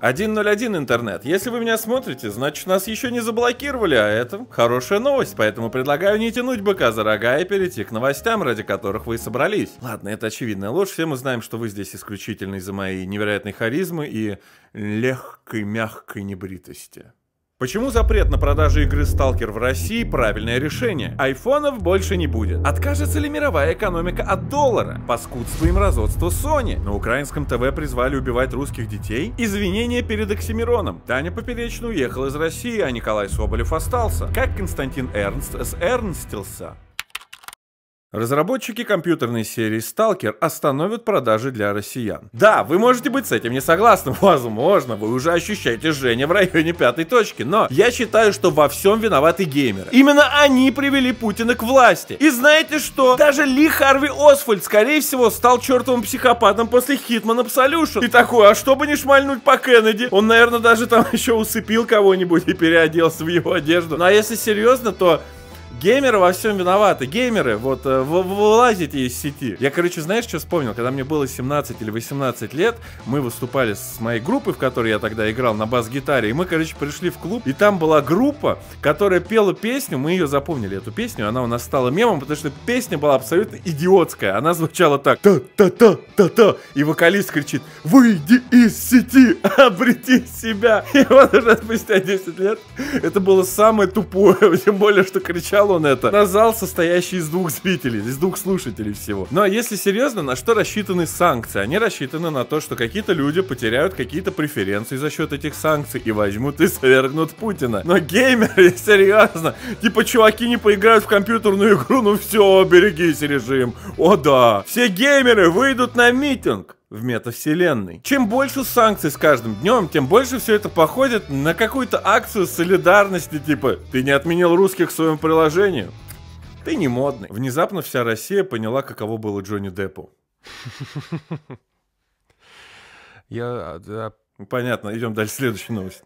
101 интернет. Если вы меня смотрите, значит нас еще не заблокировали, а это хорошая новость, поэтому предлагаю не тянуть быка за рога и перейти к новостям, ради которых вы и собрались. Ладно, это очевидная ложь, все мы знаем, что вы здесь исключительно из-за моей невероятной харизмы и легкой мягкой небритости. Почему запрет на продажу игры Stalker в России правильное решение? Айфонов больше не будет. Откажется ли мировая экономика от доллара? Паскудство им разводство Sony. На украинском ТВ призвали убивать русских детей? Извинения перед Оксимироном. Таня Поперечная уехала из России, а Николай Соболев остался. Как Константин Эрнст с Эрнстился. Разработчики компьютерной серии Stalker остановят продажи для россиян. Да, вы можете быть с этим не согласны, возможно, вы уже ощущаете жжение в районе пятой точки, но я считаю, что во всем виноваты геймеры. Именно они привели Путина к власти. И знаете что? Даже Ли Харви Освальд, скорее всего, стал чертовым психопатом после Хитмана Absolution. И такой, а чтобы не шмальнуть по Кеннеди, он, наверное, даже там еще усыпил кого-нибудь и переоделся в его одежду. Ну а если серьезно, то Геймеры во всем виноваты. Геймеры, вот э, вы, вылазите из сети. Я, короче, знаешь, что вспомнил? Когда мне было 17 или 18 лет, мы выступали с моей группой, в которой я тогда играл на бас-гитаре. И мы, короче, пришли в клуб, и там была группа, которая пела песню. Мы ее запомнили, эту песню. Она у нас стала мемом, потому что песня была абсолютно идиотская. Она звучала так. Та-та-та-та-та. И вокалист кричит, выйди из сети, обрети себя. И вот уже спустя 10 лет это было самое тупое. Тем более, что кричал назвал он это. На зал, состоящий из двух зрителей, из двух слушателей всего. Но ну, а если серьезно, на что рассчитаны санкции? Они рассчитаны на то, что какие-то люди потеряют какие-то преференции за счет этих санкций и возьмут и свергнут Путина. Но геймеры, серьезно, типа чуваки не поиграют в компьютерную игру, ну все, берегись режим. О да, все геймеры выйдут на митинг в метавселенной. Чем больше санкций с каждым днем, тем больше все это походит на какую-то акцию солидарности, типа «Ты не отменил русских в своем приложении?» «Ты не модный». Внезапно вся Россия поняла, каково было Джонни Деппу. Я... Понятно, идем дальше, следующая новость.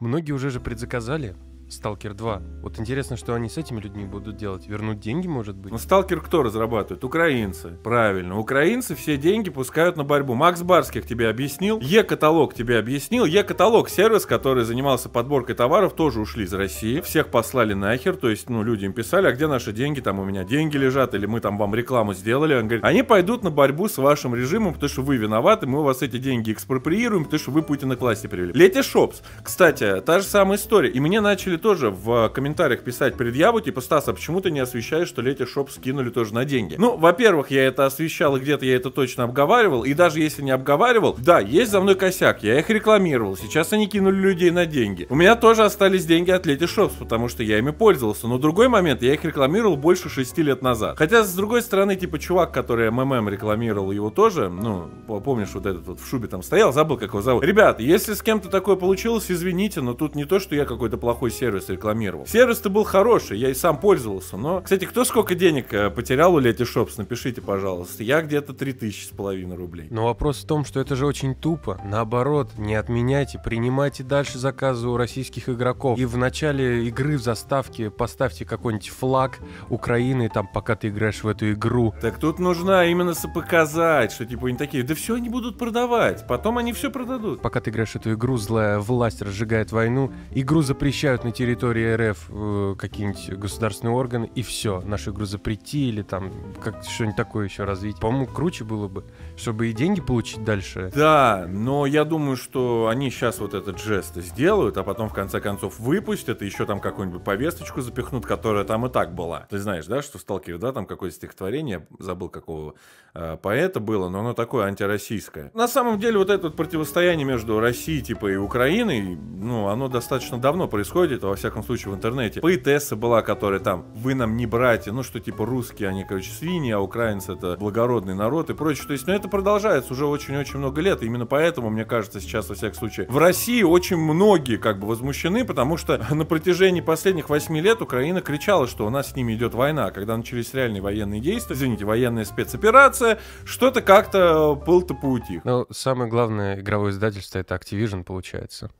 Многие уже же предзаказали Сталкер 2. Вот интересно, что они с этими людьми будут делать? Вернуть деньги, может быть? Ну, Сталкер кто разрабатывает? Украинцы. Правильно. Украинцы все деньги пускают на борьбу. Макс Барских тебе объяснил. Е-каталог тебе объяснил. Е-каталог, сервис, который занимался подборкой товаров, тоже ушли из России. Всех послали нахер. То есть, ну, люди им писали, а где наши деньги? Там у меня деньги лежат, или мы там вам рекламу сделали. Он говорит, они пойдут на борьбу с вашим режимом, потому что вы виноваты, мы у вас эти деньги экспроприируем, потому что вы Путина к власти привели. Летишопс. Кстати, та же самая история. И мне начали начали тоже в э, комментариях писать предъяву, типа, Стас, а почему ты не освещаешь, что Лети Шоп скинули тоже на деньги? Ну, во-первых, я это освещал, и где-то я это точно обговаривал, и даже если не обговаривал, да, есть за мной косяк, я их рекламировал, сейчас они кинули людей на деньги. У меня тоже остались деньги от Лети Шопс, потому что я ими пользовался, но другой момент, я их рекламировал больше 6 лет назад. Хотя, с другой стороны, типа, чувак, который МММ рекламировал его тоже, ну, помнишь, вот этот вот в шубе там стоял, забыл, как его зовут. Ребят, если с кем-то такое получилось, извините, но тут не то, что я какой-то плохой сервис, сервис рекламировал. Сервис-то был хороший, я и сам пользовался, но... Кстати, кто сколько денег э, потерял у Лети Шопс, напишите, пожалуйста. Я где-то 3000 с половиной рублей. Но вопрос в том, что это же очень тупо. Наоборот, не отменяйте, принимайте дальше заказы у российских игроков. И в начале игры в заставке поставьте какой-нибудь флаг Украины, там, пока ты играешь в эту игру. Так тут нужна именно показать, что типа они такие, да все они будут продавать, потом они все продадут. Пока ты играешь эту игру, злая власть разжигает войну, игру запрещают на территории РФ э, какие-нибудь государственные органы, и все, наши грузопрети или там как что-нибудь такое еще развить. По-моему, круче было бы, чтобы и деньги получить дальше. Да, но я думаю, что они сейчас вот этот жест сделают, а потом в конце концов выпустят, и еще там какую-нибудь повесточку запихнут, которая там и так была. Ты знаешь, да, что Сталкер, да, там какое-то стихотворение, забыл какого э, поэта было, но оно такое антироссийское. На самом деле вот это вот противостояние между Россией типа и Украиной, ну, оно достаточно давно происходит, во всяком случае, в интернете. Поэтесса была, которая там, вы нам не братья, ну что, типа, русские, они, короче, свиньи, а украинцы это благородный народ и прочее. То есть, ну это продолжается уже очень-очень много лет. И именно поэтому, мне кажется, сейчас, во всяком случае, в России очень многие как бы возмущены, потому что на протяжении последних восьми лет Украина кричала, что у нас с ними идет война. А когда начались реальные военные действия, извините, военная спецоперация, что-то как-то э, пыл-то поутих. Но ну, самое главное игровое издательство это Activision, получается.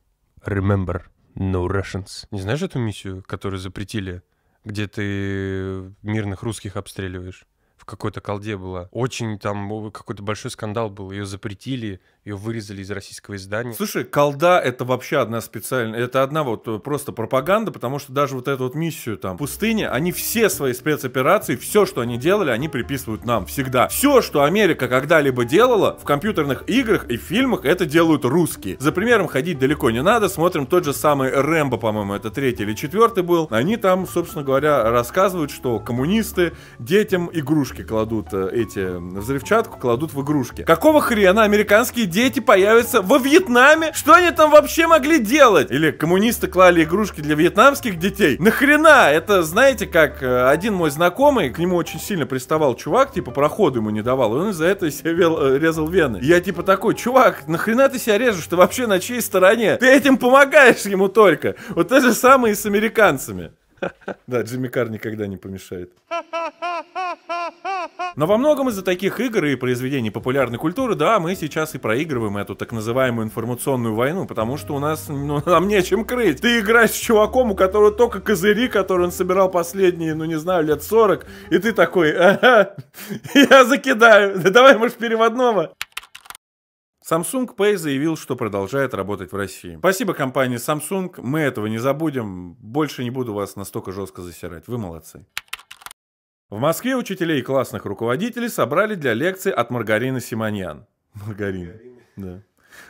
Remember. No Russians. Не знаешь эту миссию, которую запретили, где ты мирных русских обстреливаешь? какой-то колде была. Очень там какой-то большой скандал был. Ее запретили, ее вырезали из российского издания. Слушай, колда это вообще одна специальная, это одна вот э, просто пропаганда, потому что даже вот эту вот миссию там пустыне они все свои спецоперации, все, что они делали, они приписывают нам всегда. Все, что Америка когда-либо делала в компьютерных играх и фильмах, это делают русские. За примером ходить далеко не надо, смотрим тот же самый Рэмбо, по-моему, это третий или четвертый был. Они там, собственно говоря, рассказывают, что коммунисты детям игрушки игрушки кладут э, эти взрывчатку, кладут в игрушки. Какого хрена американские дети появятся во Вьетнаме? Что они там вообще могли делать? Или коммунисты клали игрушки для вьетнамских детей? Нахрена? Это, знаете, как э, один мой знакомый, к нему очень сильно приставал чувак, типа проходу ему не давал, и он из-за этого себе вел, э, резал вены. Я типа такой, чувак, нахрена ты себя режешь? Ты вообще на чьей стороне? Ты этим помогаешь ему только. Вот то же самое и с американцами. Да, Джимми Кар никогда не помешает. Но во многом из-за таких игр и произведений популярной культуры, да, мы сейчас и проигрываем эту так называемую информационную войну, потому что у нас, ну, нам нечем крыть. Ты играешь с чуваком, у которого только козыри, которые он собирал последние, ну, не знаю, лет 40, и ты такой, ага, я закидаю, давай, может, переводного. Samsung Pay заявил, что продолжает работать в России. Спасибо компании Samsung, мы этого не забудем. Больше не буду вас настолько жестко засирать. Вы молодцы. В Москве учителей и классных руководителей собрали для лекции от Маргарины Симоньян. Маргарина. Маргарина. Да.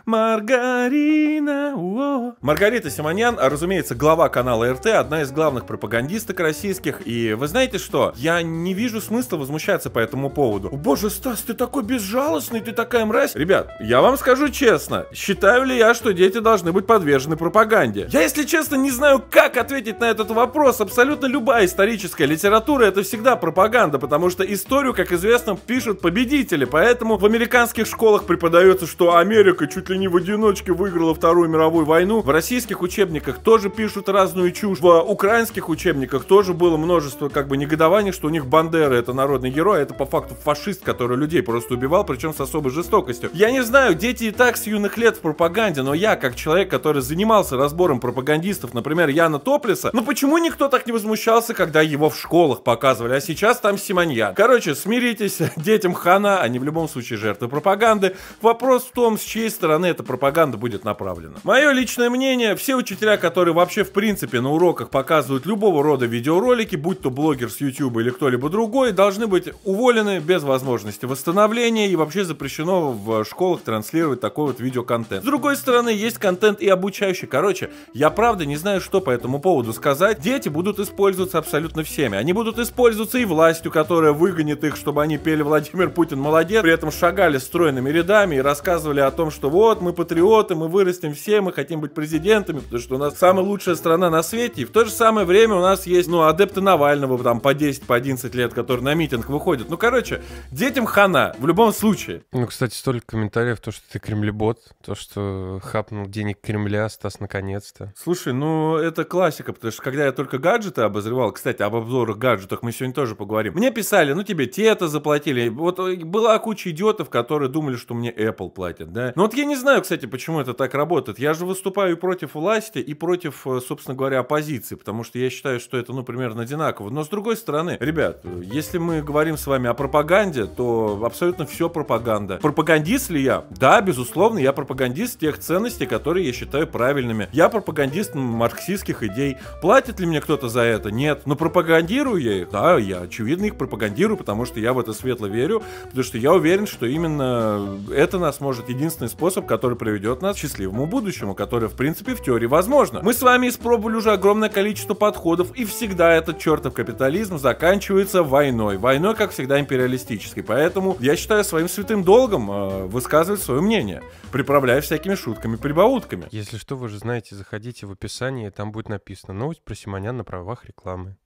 Маргарина. О. Маргарита Симонян, а, разумеется, глава канала РТ, одна из главных пропагандисток российских. И вы знаете что? Я не вижу смысла возмущаться по этому поводу. О, боже, Стас, ты такой безжалостный, ты такая мразь. Ребят, я вам скажу честно, считаю ли я, что дети должны быть подвержены пропаганде? Я, если честно, не знаю, как ответить на этот вопрос. Абсолютно любая историческая литература это всегда пропаганда, потому что историю, как известно, пишут победители. Поэтому в американских школах преподается, что Америка чуть ли не в одиночке выиграла Вторую мировую войну. В российских учебниках тоже пишут разную чушь. В украинских учебниках тоже было множество как бы негодований, что у них Бандера это народный герой, а это по факту фашист, который людей просто убивал, причем с особой жестокостью. Я не знаю, дети и так с юных лет в пропаганде, но я, как человек, который занимался разбором пропагандистов, например, Яна Топлиса, ну почему никто так не возмущался, когда его в школах показывали, а сейчас там Симоньян? Короче, смиритесь, детям хана, они а в любом случае жертвы пропаганды. Вопрос в том, с чьей стороны на это пропаганда будет направлена. Мое личное мнение, все учителя, которые вообще в принципе на уроках показывают любого рода видеоролики, будь то блогер с YouTube или кто-либо другой, должны быть уволены без возможности восстановления и вообще запрещено в школах транслировать такой вот видеоконтент. С другой стороны, есть контент и обучающий. Короче, я правда не знаю, что по этому поводу сказать. Дети будут использоваться абсолютно всеми. Они будут использоваться и властью, которая выгонит их, чтобы они пели Владимир Путин молодец, при этом шагали стройными рядами и рассказывали о том, что вот вот, мы патриоты, мы вырастем все, мы хотим быть президентами, потому что у нас самая лучшая страна на свете. И в то же самое время у нас есть, ну, адепты Навального, там, по 10, по 11 лет, которые на митинг выходят. Ну, короче, детям хана, в любом случае. Ну, кстати, столько комментариев, то, что ты кремлебот, то, что хапнул денег Кремля, Стас, наконец-то. Слушай, ну, это классика, потому что когда я только гаджеты обозревал, кстати, об обзорах гаджетах мы сегодня тоже поговорим. Мне писали, ну, тебе те это заплатили. Вот э, была куча идиотов, которые думали, что мне Apple платят, да? Но вот я не не знаю, кстати, почему это так работает. Я же выступаю и против власти и против, э, собственно говоря, оппозиции, потому что я считаю, что это, ну, примерно одинаково. Но с другой стороны, ребят, если мы говорим с вами о пропаганде, то абсолютно все пропаганда. Пропагандист ли я? Да, безусловно, я пропагандист тех ценностей, которые я считаю правильными. Я пропагандист марксистских идей. Платит ли мне кто-то за это? Нет. Но пропагандирую я их? Да, я, очевидно, их пропагандирую, потому что я в это светло верю, потому что я уверен, что именно это нас может единственный способ который приведет нас к счастливому будущему, которое, в принципе, в теории возможно. Мы с вами испробовали уже огромное количество подходов, и всегда этот чертов капитализм заканчивается войной. Войной, как всегда, империалистической. Поэтому я считаю своим святым долгом э, высказывать свое мнение, приправляя всякими шутками, прибаутками. Если что, вы же знаете, заходите в описание, там будет написано новость про Симонян на правах рекламы.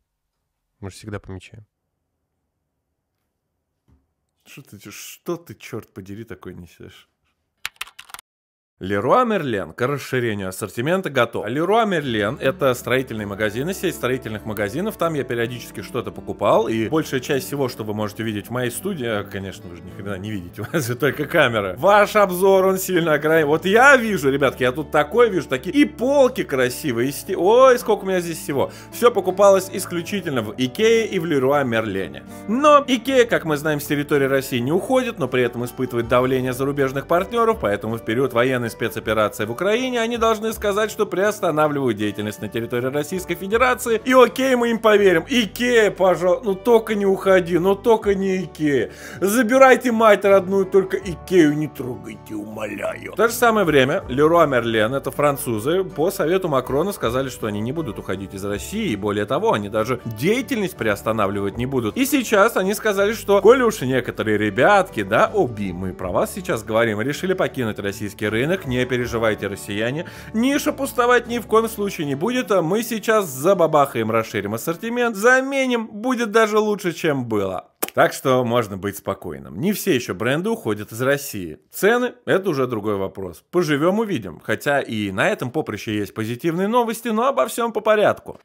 Мы же всегда помечаем. Что ты, что ты, черт подери, такой несешь? Леруа Мерлен к расширению ассортимента готов. Леруа Мерлен это строительные магазины, сеть строительных магазинов. Там я периодически что-то покупал. И большая часть всего, что вы можете видеть в моей студии, а, конечно, вы же никогда не видите, у вас же только камера. Ваш обзор, он сильно ограничен. Вот я вижу, ребятки, я тут такое вижу, такие и полки красивые. И сти... Ой, сколько у меня здесь всего. Все покупалось исключительно в Икее и в Леруа Мерлене. Но Икея, как мы знаем, с территории России не уходит, но при этом испытывает давление зарубежных партнеров, поэтому вперед военный специальной спецоперации в Украине, они должны сказать, что приостанавливают деятельность на территории Российской Федерации. И окей, мы им поверим. Икея, пожалуйста, ну только не уходи, ну только не Икея. Забирайте мать родную, только Икею не трогайте, умоляю. В то же самое время Леруа Мерлен, это французы, по совету Макрона сказали, что они не будут уходить из России. И более того, они даже деятельность приостанавливать не будут. И сейчас они сказали, что, коли уж некоторые ребятки, да, оби, мы про вас сейчас говорим, решили покинуть российский рынок, рынок, не переживайте, россияне. Ниша пустовать ни в коем случае не будет, а мы сейчас забабахаем, расширим ассортимент, заменим, будет даже лучше, чем было. Так что можно быть спокойным. Не все еще бренды уходят из России. Цены – это уже другой вопрос. Поживем – увидим. Хотя и на этом поприще есть позитивные новости, но обо всем по порядку.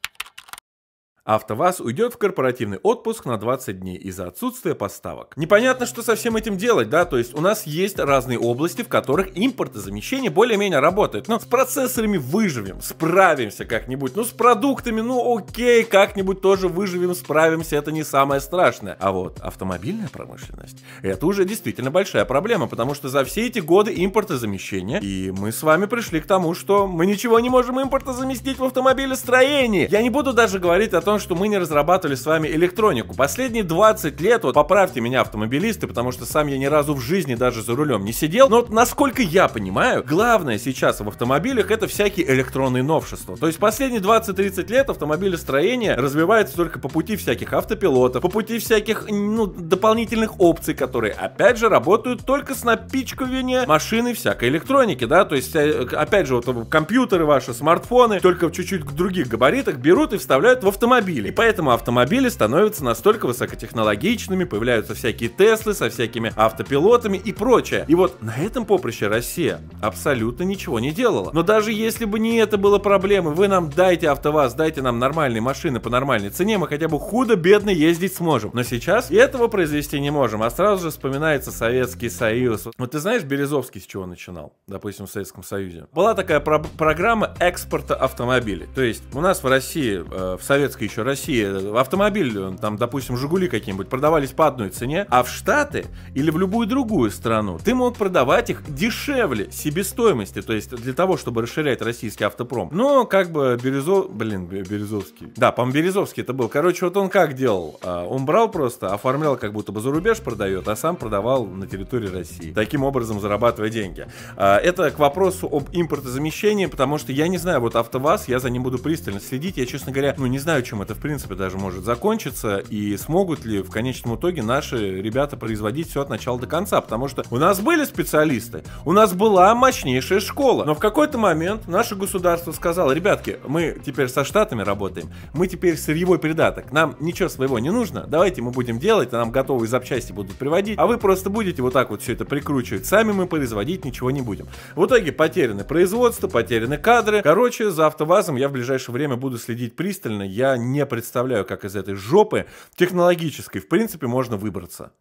АвтоВАЗ уйдет в корпоративный отпуск на 20 дней из-за отсутствия поставок. Непонятно, что со всем этим делать, да, то есть у нас есть разные области, в которых импортозамещение более-менее работает. Но ну, с процессорами выживем, справимся как-нибудь, ну с продуктами, ну окей, как-нибудь тоже выживем, справимся, это не самое страшное. А вот автомобильная промышленность, это уже действительно большая проблема, потому что за все эти годы импортозамещения, и мы с вами пришли к тому, что мы ничего не можем импортозаместить в автомобилестроении. Я не буду даже говорить о том, том, что мы не разрабатывали с вами электронику. Последние 20 лет, вот поправьте меня, автомобилисты, потому что сам я ни разу в жизни даже за рулем не сидел, но вот насколько я понимаю, главное сейчас в автомобилях это всякие электронные новшества. То есть последние 20-30 лет автомобилестроение развивается только по пути всяких автопилотов, по пути всяких, ну, дополнительных опций, которые, опять же, работают только с напичкивания машины всякой электроники, да, то есть, э, опять же, вот э, компьютеры ваши, смартфоны, только чуть чуть к других габаритах берут и вставляют в автомобиль автомобилей. И поэтому автомобили становятся настолько высокотехнологичными, появляются всякие Теслы со всякими автопилотами и прочее. И вот на этом поприще Россия абсолютно ничего не делала. Но даже если бы не это было проблемой, вы нам дайте АвтоВАЗ, дайте нам нормальные машины по нормальной цене, мы хотя бы худо-бедно ездить сможем. Но сейчас этого произвести не можем, а сразу же вспоминается Советский Союз. Вот ты знаешь, Березовский с чего начинал, допустим, в Советском Союзе? Была такая про программа экспорта автомобилей. То есть у нас в России э, в советской еще Россия, автомобиль, э, там, допустим, Жигули какие-нибудь, продавались по одной цене, а в Штаты или в любую другую страну ты мог продавать их дешевле себестоимости, то есть для того, чтобы расширять российский автопром. Но как бы Березов... Блин, Березовский. Да, по-моему, Березовский это был. Короче, вот он как делал? А, он брал просто, оформлял как будто бы за рубеж продает, а сам продавал на территории России. Таким образом зарабатывая деньги. А, это к вопросу об импортозамещении, потому что я не знаю, вот АвтоВАЗ, я за ним буду пристально следить. Я, честно говоря, ну не знаю, чем это это, в принципе, даже может закончиться, и смогут ли в конечном итоге наши ребята производить все от начала до конца, потому что у нас были специалисты, у нас была мощнейшая школа, но в какой-то момент наше государство сказало, ребятки, мы теперь со Штатами работаем, мы теперь сырьевой придаток, нам ничего своего не нужно, давайте мы будем делать, нам готовые запчасти будут приводить, а вы просто будете вот так вот все это прикручивать, сами мы производить ничего не будем. В итоге потеряны производство, потеряны кадры, короче, за автовазом я в ближайшее время буду следить пристально, я не не представляю, как из этой жопы технологической, в принципе, можно выбраться.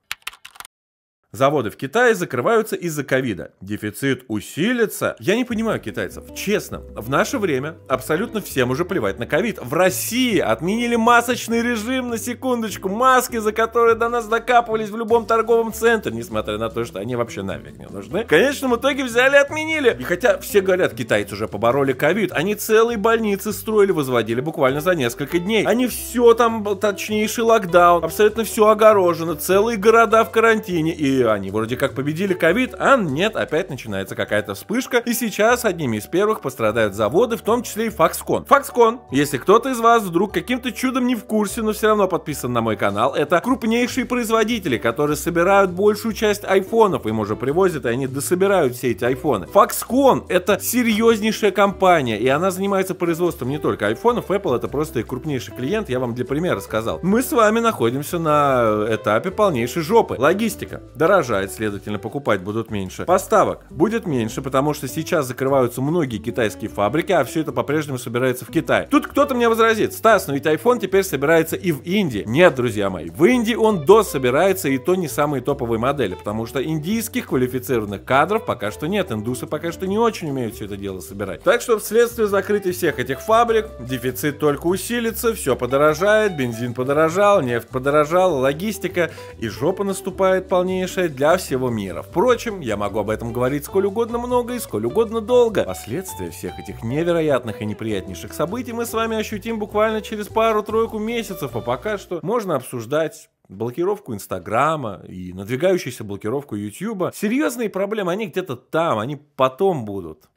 Заводы в Китае закрываются из-за ковида. Дефицит усилится. Я не понимаю китайцев. Честно, в наше время абсолютно всем уже плевать на ковид. В России отменили масочный режим на секундочку. Маски, за которые до нас докапывались в любом торговом центре, несмотря на то, что они вообще нафиг не нужны. В конечном итоге взяли и отменили. И хотя все говорят, китайцы уже побороли ковид, они целые больницы строили, возводили буквально за несколько дней. Они все там, точнейший локдаун, абсолютно все огорожено, целые города в карантине. И они вроде как победили ковид, а нет, опять начинается какая-то вспышка, и сейчас одними из первых пострадают заводы, в том числе и Foxconn. Foxconn, если кто-то из вас вдруг каким-то чудом не в курсе, но все равно подписан на мой канал, это крупнейшие производители, которые собирают большую часть айфонов, им уже привозят, и они дособирают все эти айфоны. Foxconn это серьезнейшая компания, и она занимается производством не только айфонов, Apple это просто их крупнейший клиент, я вам для примера сказал. Мы с вами находимся на этапе полнейшей жопы. Логистика. Дорогая дорожает, следовательно, покупать будут меньше. Поставок будет меньше, потому что сейчас закрываются многие китайские фабрики, а все это по-прежнему собирается в Китай. Тут кто-то мне возразит, Стас, но ну ведь iPhone теперь собирается и в Индии. Нет, друзья мои, в Индии он дособирается и то не самые топовые модели, потому что индийских квалифицированных кадров пока что нет, индусы пока что не очень умеют все это дело собирать. Так что вследствие закрытия всех этих фабрик, дефицит только усилится, все подорожает, бензин подорожал, нефть подорожала, логистика и жопа наступает полнейшая работает для всего мира. Впрочем, я могу об этом говорить сколь угодно много и сколь угодно долго. Последствия всех этих невероятных и неприятнейших событий мы с вами ощутим буквально через пару-тройку месяцев, а пока что можно обсуждать блокировку Инстаграма и надвигающуюся блокировку Ютуба. Серьезные проблемы, они где-то там, они потом будут.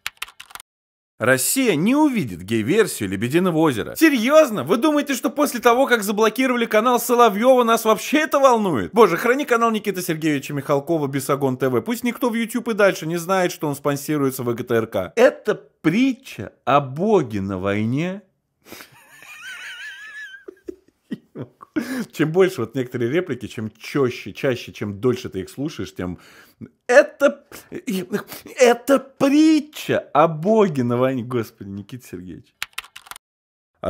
Россия не увидит гей-версию «Лебединого озера». Серьезно? Вы думаете, что после того, как заблокировали канал Соловьева, нас вообще это волнует? Боже, храни канал Никиты Сергеевича Михалкова «Бесогон ТВ». Пусть никто в YouTube и дальше не знает, что он спонсируется в ГТРК. Это притча о боге на войне чем больше вот некоторые реплики, чем чаще, чаще, чем дольше ты их слушаешь, тем это, это притча о Боге на войне. Господи, Никита Сергеевич.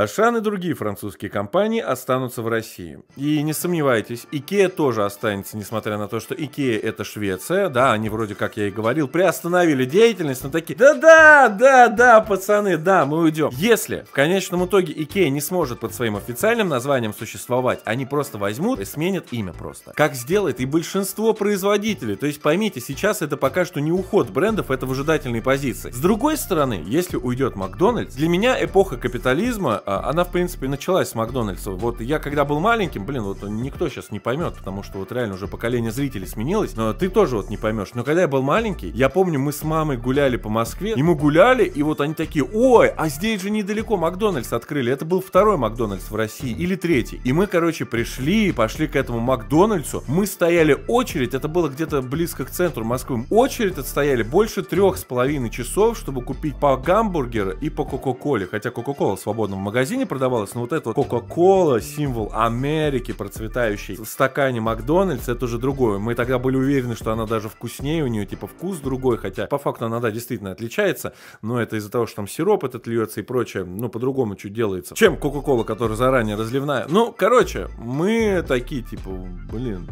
Ашан и другие французские компании останутся в России. И не сомневайтесь, Икея тоже останется, несмотря на то, что Икея это Швеция. Да, они вроде, как я и говорил, приостановили деятельность, но такие, да-да, да-да, пацаны, да, мы уйдем. Если в конечном итоге Икея не сможет под своим официальным названием существовать, они просто возьмут и сменят имя просто. Как сделает и большинство производителей. То есть поймите, сейчас это пока что не уход брендов, это выжидательные позиции. С другой стороны, если уйдет Макдональдс, для меня эпоха капитализма а, она, в принципе, началась с Макдональдса. Вот я когда был маленьким, блин, вот никто сейчас не поймет, потому что вот реально уже поколение зрителей сменилось, но ты тоже вот не поймешь. Но когда я был маленький, я помню, мы с мамой гуляли по Москве, и мы гуляли, и вот они такие, ой, а здесь же недалеко Макдональдс открыли. Это был второй Макдональдс в России или третий. И мы, короче, пришли и пошли к этому Макдональдсу. Мы стояли очередь, это было где-то близко к центру Москвы. Очередь отстояли больше трех с половиной часов, чтобы купить по гамбургера и по Кока-Коле. Хотя Кока-Кола в свободном магазине магазине продавалось, но вот это вот Кока-Кола, символ Америки процветающий, в стакане Макдональдс, это уже другое. Мы тогда были уверены, что она даже вкуснее, у нее типа вкус другой, хотя по факту она, да, действительно отличается, но это из-за того, что там сироп этот льется и прочее, ну, по-другому чуть делается, чем Кока-Кола, которая заранее разливная. Ну, короче, мы такие, типа, блин,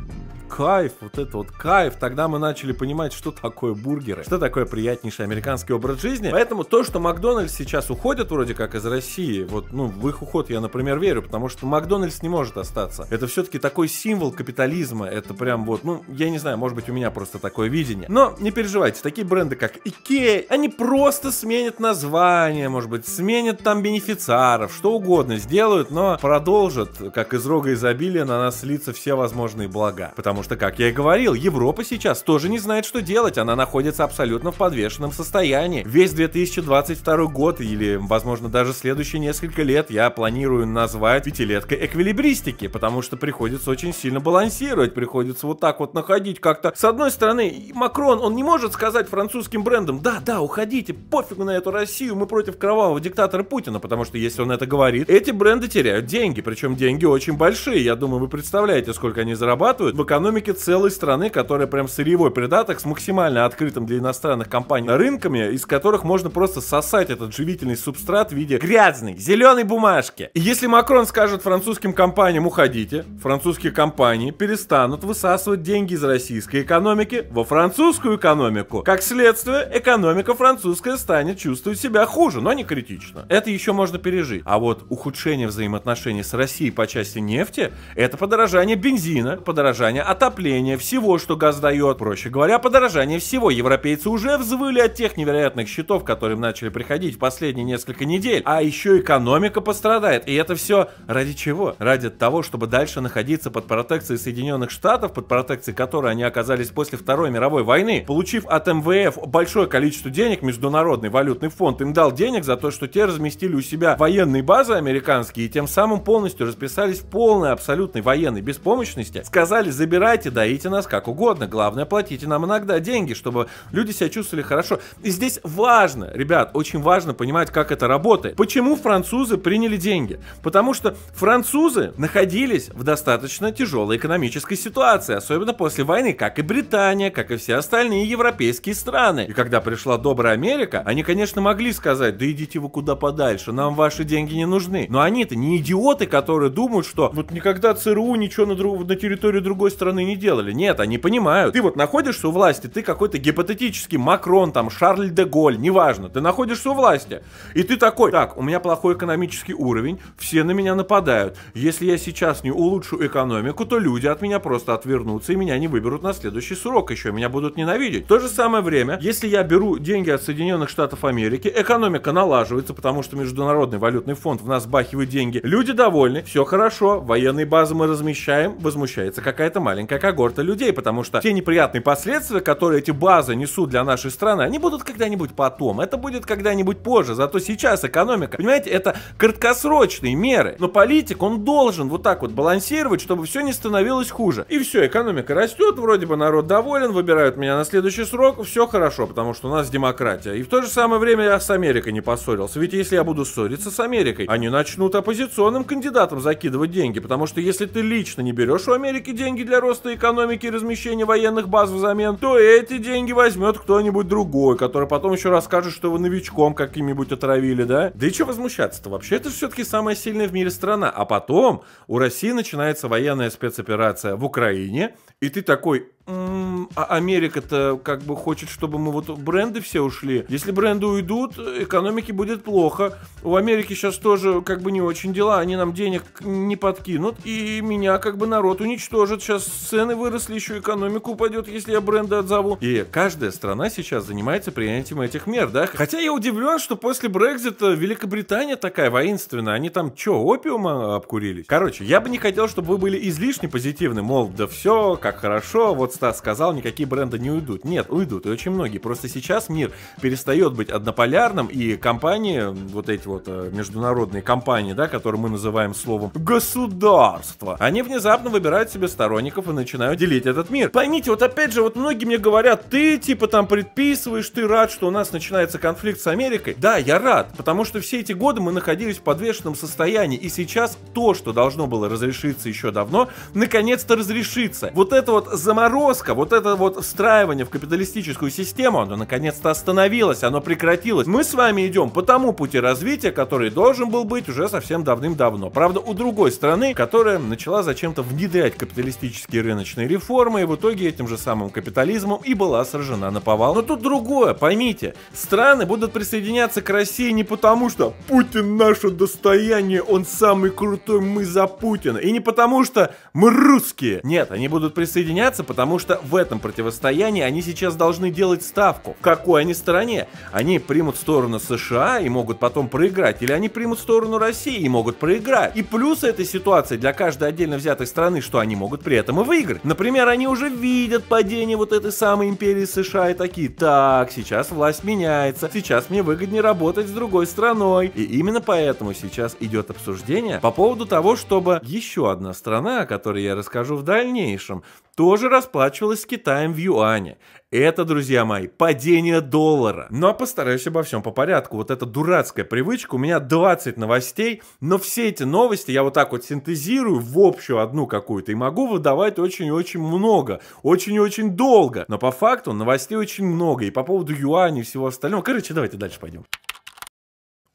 кайф, вот это вот кайф. Тогда мы начали понимать, что такое бургеры, что такое приятнейший американский образ жизни. Поэтому то, что Макдональдс сейчас уходит вроде как из России, вот, ну, в их уход я, например, верю, потому что Макдональдс не может остаться. Это все-таки такой символ капитализма, это прям вот, ну, я не знаю, может быть, у меня просто такое видение. Но не переживайте, такие бренды, как Ikea, они просто сменят название, может быть, сменят там бенефициаров, что угодно сделают, но продолжат, как из рога изобилия, на нас литься все возможные блага. Потому Потому что, как я и говорил, Европа сейчас тоже не знает, что делать. Она находится абсолютно в подвешенном состоянии. Весь 2022 год или, возможно, даже следующие несколько лет я планирую назвать пятилеткой эквилибристики, потому что приходится очень сильно балансировать, приходится вот так вот находить как-то. С одной стороны, Макрон, он не может сказать французским брендам, да, да, уходите, пофигу на эту Россию, мы против кровавого диктатора Путина, потому что если он это говорит, эти бренды теряют деньги, причем деньги очень большие. Я думаю, вы представляете, сколько они зарабатывают в экономике экономике целой страны, которая прям сырьевой придаток с максимально открытым для иностранных компаний рынками, из которых можно просто сосать этот живительный субстрат в виде грязной, зеленой бумажки. И если Макрон скажет французским компаниям уходите, французские компании перестанут высасывать деньги из российской экономики во французскую экономику. Как следствие, экономика французская станет чувствовать себя хуже, но не критично. Это еще можно пережить. А вот ухудшение взаимоотношений с Россией по части нефти – это подорожание бензина, подорожание от отопления, всего, что газ дает. Проще говоря, подорожание всего. Европейцы уже взвыли от тех невероятных счетов, которые им начали приходить в последние несколько недель. А еще экономика пострадает. И это все ради чего? Ради того, чтобы дальше находиться под протекцией Соединенных Штатов, под протекцией которой они оказались после Второй мировой войны. Получив от МВФ большое количество денег, Международный валютный фонд им дал денег за то, что те разместили у себя военные базы американские и тем самым полностью расписались в полной абсолютной военной беспомощности. Сказали, забирай Играйте, доите нас как угодно. Главное, платите нам иногда деньги, чтобы люди себя чувствовали хорошо. И здесь важно, ребят, очень важно понимать, как это работает. Почему французы приняли деньги? Потому что французы находились в достаточно тяжелой экономической ситуации, особенно после войны, как и Британия, как и все остальные европейские страны. И когда пришла добрая Америка, они, конечно, могли сказать, да идите вы куда подальше, нам ваши деньги не нужны. Но они-то не идиоты, которые думают, что вот никогда ЦРУ ничего на, друг, на территорию другой страны страны не делали. Нет, они понимают. Ты вот находишься у власти, ты какой-то гипотетический Макрон, там, Шарль де Голь, неважно. Ты находишься у власти. И ты такой, так, у меня плохой экономический уровень, все на меня нападают. Если я сейчас не улучшу экономику, то люди от меня просто отвернутся и меня не выберут на следующий срок еще, меня будут ненавидеть. В то же самое время, если я беру деньги от Соединенных Штатов Америки, экономика налаживается, потому что Международный валютный фонд в нас бахивает деньги. Люди довольны, все хорошо, военные базы мы размещаем, возмущается какая-то маленькая маленькая когорта людей, потому что те неприятные последствия, которые эти базы несут для нашей страны, они будут когда-нибудь потом, это будет когда-нибудь позже, зато сейчас экономика, понимаете, это краткосрочные меры, но политик, он должен вот так вот балансировать, чтобы все не становилось хуже. И все, экономика растет, вроде бы народ доволен, выбирают меня на следующий срок, все хорошо, потому что у нас демократия. И в то же самое время я с Америкой не поссорился, ведь если я буду ссориться с Америкой, они начнут оппозиционным кандидатам закидывать деньги, потому что если ты лично не берешь у Америки деньги для роста роста экономики и размещения военных баз взамен, то эти деньги возьмет кто-нибудь другой, который потом еще расскажет, что вы новичком каким-нибудь отравили, да? Да и что возмущаться-то вообще? Это все-таки самая сильная в мире страна. А потом у России начинается военная спецоперация в Украине, и ты такой, а Америка-то как бы хочет, чтобы мы вот бренды все ушли. Если бренды уйдут, экономике будет плохо. У Америки сейчас тоже как бы не очень дела, они нам денег не подкинут. И меня как бы народ уничтожит. Сейчас цены выросли, еще экономика упадет, если я бренды отзову. И каждая страна сейчас занимается принятием этих мер, да? Хотя я удивлен, что после Брекзита Великобритания такая воинственная. Они там что, опиума обкурились? Короче, я бы не хотел, чтобы вы были излишне позитивны, мол, да все, как хорошо, вот Стас сказал, никакие бренды не уйдут. Нет, уйдут, и очень многие. Просто сейчас мир перестает быть однополярным, и компании, вот эти вот э, международные компании, да, которые мы называем словом государство, они внезапно выбирают себе сторонников и начинают делить этот мир. Поймите, вот опять же, вот многие мне говорят, ты типа там предписываешь, ты рад, что у нас начинается конфликт с Америкой. Да, я рад, потому что все эти годы мы находились в подвешенном состоянии, и сейчас то, что должно было разрешиться еще давно, наконец-то разрешится. Вот это вот заморозка переброска, вот это вот встраивание в капиталистическую систему, оно наконец-то остановилось, оно прекратилось. Мы с вами идем по тому пути развития, который должен был быть уже совсем давным-давно. Правда, у другой страны, которая начала зачем-то внедрять капиталистические рыночные реформы, и в итоге этим же самым капитализмом и была сражена на повал. Но тут другое, поймите, страны будут присоединяться к России не потому, что Путин наше достояние, он самый крутой, мы за Путина, и не потому, что мы русские. Нет, они будут присоединяться, потому потому что в этом противостоянии они сейчас должны делать ставку. В какой они стороне? Они примут сторону США и могут потом проиграть, или они примут сторону России и могут проиграть. И плюс этой ситуации для каждой отдельно взятой страны, что они могут при этом и выиграть. Например, они уже видят падение вот этой самой империи США и такие, так, сейчас власть меняется, сейчас мне выгоднее работать с другой страной. И именно поэтому сейчас идет обсуждение по поводу того, чтобы еще одна страна, о которой я расскажу в дальнейшем, тоже расплачивалась с Китаем в юане. Это, друзья мои, падение доллара. Ну а постараюсь обо всем по порядку. Вот эта дурацкая привычка. У меня 20 новостей, но все эти новости я вот так вот синтезирую в общую одну какую-то и могу выдавать очень-очень много, очень-очень долго. Но по факту новостей очень много. И по поводу юаней и всего остального. Короче, давайте дальше пойдем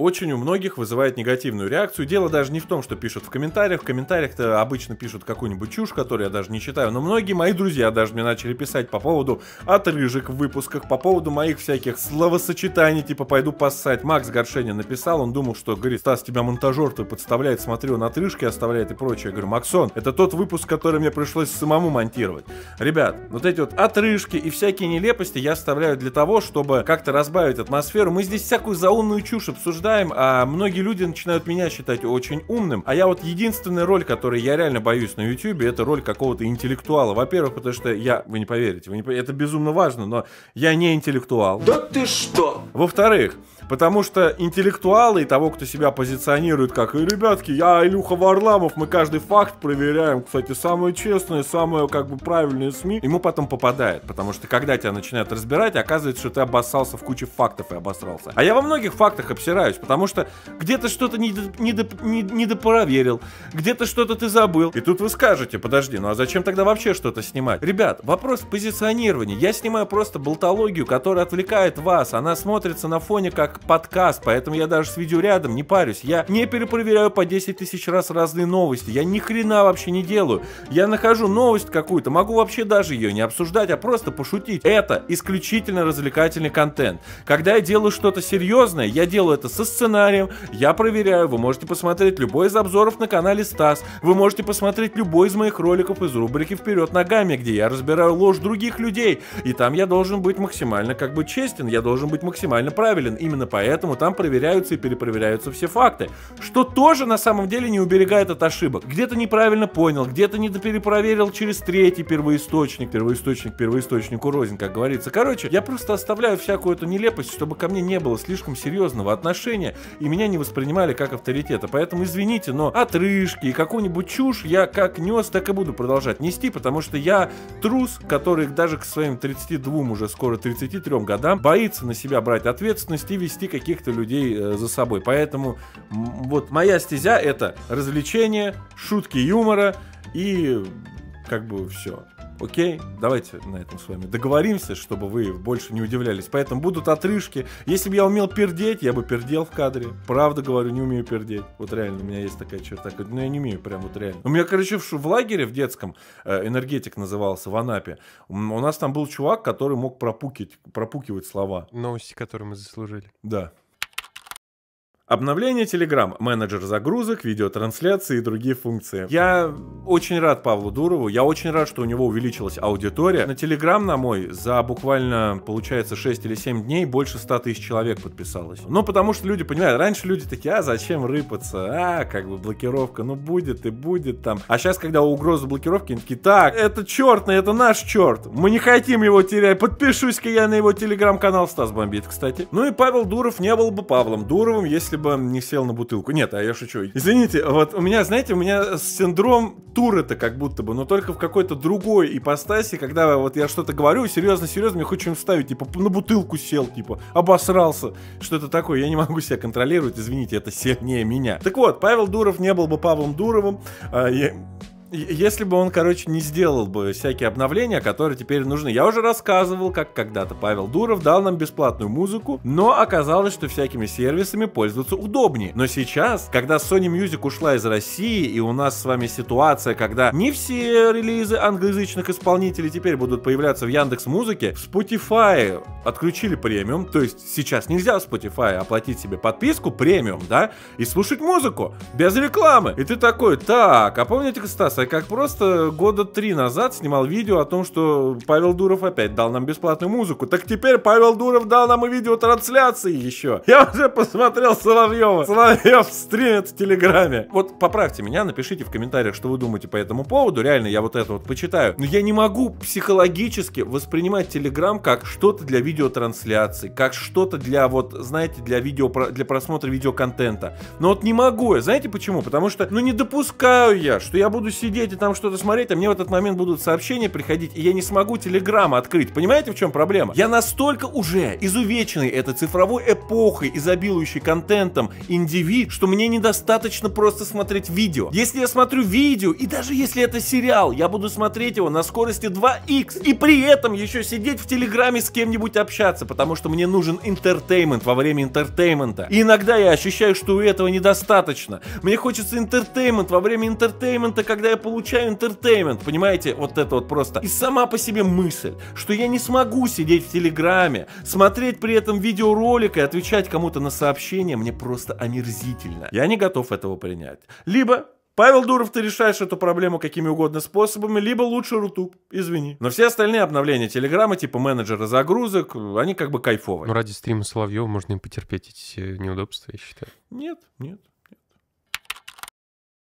очень у многих вызывает негативную реакцию. Дело даже не в том, что пишут в комментариях. В комментариях-то обычно пишут какую-нибудь чушь, которую я даже не читаю. Но многие мои друзья даже мне начали писать по поводу отрыжек в выпусках, по поводу моих всяких словосочетаний, типа «пойду поссать». Макс Горшенин написал, он думал, что, говорит, Стас, тебя монтажер твой подставляет, смотрю, на отрыжки оставляет и прочее. Я говорю, Максон, это тот выпуск, который мне пришлось самому монтировать. Ребят, вот эти вот отрыжки и всякие нелепости я оставляю для того, чтобы как-то разбавить атмосферу. Мы здесь всякую заумную чушь обсуждаем, обсуждаем, а многие люди начинают меня считать очень умным. А я вот единственная роль, которой я реально боюсь на YouTube, это роль какого-то интеллектуала. Во-первых, потому что я, вы не поверите, вы не, это безумно важно, но я не интеллектуал. Да ты что? Во-вторых, Потому что интеллектуалы и того, кто себя позиционирует как, и ребятки, я Илюха Варламов, мы каждый факт проверяем, кстати, самое честное, самое как бы правильное СМИ, ему потом попадает, потому что когда тебя начинают разбирать, оказывается, что ты обоссался в куче фактов и обосрался. А я во многих фактах обсираюсь, потому что где-то что-то недопроверил, не, не, не где-то что-то ты забыл. И тут вы скажете, подожди, ну а зачем тогда вообще что-то снимать? Ребят, вопрос позиционирования. Я снимаю просто болтологию, которая отвлекает вас, она смотрится на фоне как подкаст, поэтому я даже с видео рядом не парюсь. Я не перепроверяю по 10 тысяч раз разные новости. Я ни хрена вообще не делаю. Я нахожу новость какую-то, могу вообще даже ее не обсуждать, а просто пошутить. Это исключительно развлекательный контент. Когда я делаю что-то серьезное, я делаю это со сценарием, я проверяю, вы можете посмотреть любой из обзоров на канале Стас, вы можете посмотреть любой из моих роликов из рубрики «Вперед ногами», где я разбираю ложь других людей, и там я должен быть максимально как бы честен, я должен быть максимально правилен. Именно поэтому там проверяются и перепроверяются все факты, что тоже на самом деле не уберегает от ошибок. Где-то неправильно понял, где-то не перепроверил через третий первоисточник, первоисточник первоисточнику рознь, как говорится. Короче, я просто оставляю всякую эту нелепость, чтобы ко мне не было слишком серьезного отношения и меня не воспринимали как авторитета. Поэтому извините, но отрыжки и какую-нибудь чушь я как нес, так и буду продолжать нести, потому что я трус, который даже к своим 32 уже скоро 33 годам боится на себя брать ответственность и вести вести каких-то людей э, за собой. Поэтому вот моя стезя это развлечение, шутки юмора и как бы все. Окей, давайте на этом с вами договоримся, чтобы вы больше не удивлялись. Поэтому будут отрыжки. Если бы я умел пердеть, я бы пердел в кадре. Правда говорю, не умею пердеть. Вот реально, у меня есть такая черта. Но ну, я не умею, прям вот реально. У меня, короче, в, в лагере в детском э, энергетик назывался в Анапе. У нас там был чувак, который мог пропукить, пропукивать слова. Новости, которые мы заслужили. Да. Обновление Telegram, менеджер загрузок, видеотрансляции и другие функции. Я очень рад Павлу Дурову, я очень рад, что у него увеличилась аудитория. На Telegram, на мой, за буквально, получается, 6 или 7 дней больше 100 тысяч человек подписалось. Ну, потому что люди понимают, раньше люди такие, а зачем рыпаться, а, как бы блокировка, ну будет и будет там. А сейчас, когда угроза блокировки, они такие, так, это чертный, ну, это наш черт, мы не хотим его терять, подпишусь-ка я на его телеграм-канал, Стас бомбит, кстати. Ну и Павел Дуров не был бы Павлом Дуровым, если бы не сел на бутылку. Нет, а я шучу. Извините, вот у меня, знаете, у меня синдром Туретта как будто бы, но только в какой-то другой ипостаси, когда вот я что-то говорю, серьезно-серьезно, мне хочется вставить, типа, на бутылку сел, типа, обосрался, что это такое. Я не могу себя контролировать, извините, это сильнее меня. Так вот, Павел Дуров не был бы Павлом Дуровым, а я... Если бы он, короче, не сделал бы всякие обновления, которые теперь нужны. Я уже рассказывал, как когда-то Павел Дуров дал нам бесплатную музыку, но оказалось, что всякими сервисами пользоваться удобнее. Но сейчас, когда Sony Music ушла из России, и у нас с вами ситуация, когда не все релизы англоязычных исполнителей теперь будут появляться в Яндекс Музыке, в Spotify отключили премиум, то есть сейчас нельзя в Spotify оплатить себе подписку премиум, да, и слушать музыку без рекламы. И ты такой, так, а помните, Стас, Касса, как просто года три назад снимал видео о том, что Павел Дуров опять дал нам бесплатную музыку. Так теперь Павел Дуров дал нам и видеотрансляции еще. Я уже посмотрел Соловьева. Соловьев стримит в Телеграме. Вот поправьте меня, напишите в комментариях, что вы думаете по этому поводу. Реально, я вот это вот почитаю. Но я не могу психологически воспринимать Телеграм как что-то для видеотрансляции, как что-то для вот, знаете, для видео, для просмотра видеоконтента. Но вот не могу я. Знаете почему? Потому что, ну не допускаю я, что я буду сидеть дети там что-то смотреть, а мне в этот момент будут сообщения приходить, и я не смогу телеграм открыть. Понимаете, в чем проблема? Я настолько уже изувеченный этой цифровой эпохой, изобилующей контентом индивид, что мне недостаточно просто смотреть видео. Если я смотрю видео, и даже если это сериал, я буду смотреть его на скорости 2 x и при этом еще сидеть в телеграме с кем-нибудь общаться, потому что мне нужен интертеймент во время интертеймента. И иногда я ощущаю, что у этого недостаточно. Мне хочется интертеймент во время интертеймента, когда я получаю интертеймент, понимаете, вот это вот просто. И сама по себе мысль, что я не смогу сидеть в Телеграме, смотреть при этом видеоролик и отвечать кому-то на сообщения, мне просто омерзительно. Я не готов этого принять. Либо Павел Дуров, ты решаешь эту проблему какими угодно способами, либо лучше Рутуб, извини. Но все остальные обновления Телеграма, типа менеджера загрузок, они как бы кайфовые. Ну, ради стрима Соловьева можно им потерпеть эти неудобства, я считаю. Нет, нет.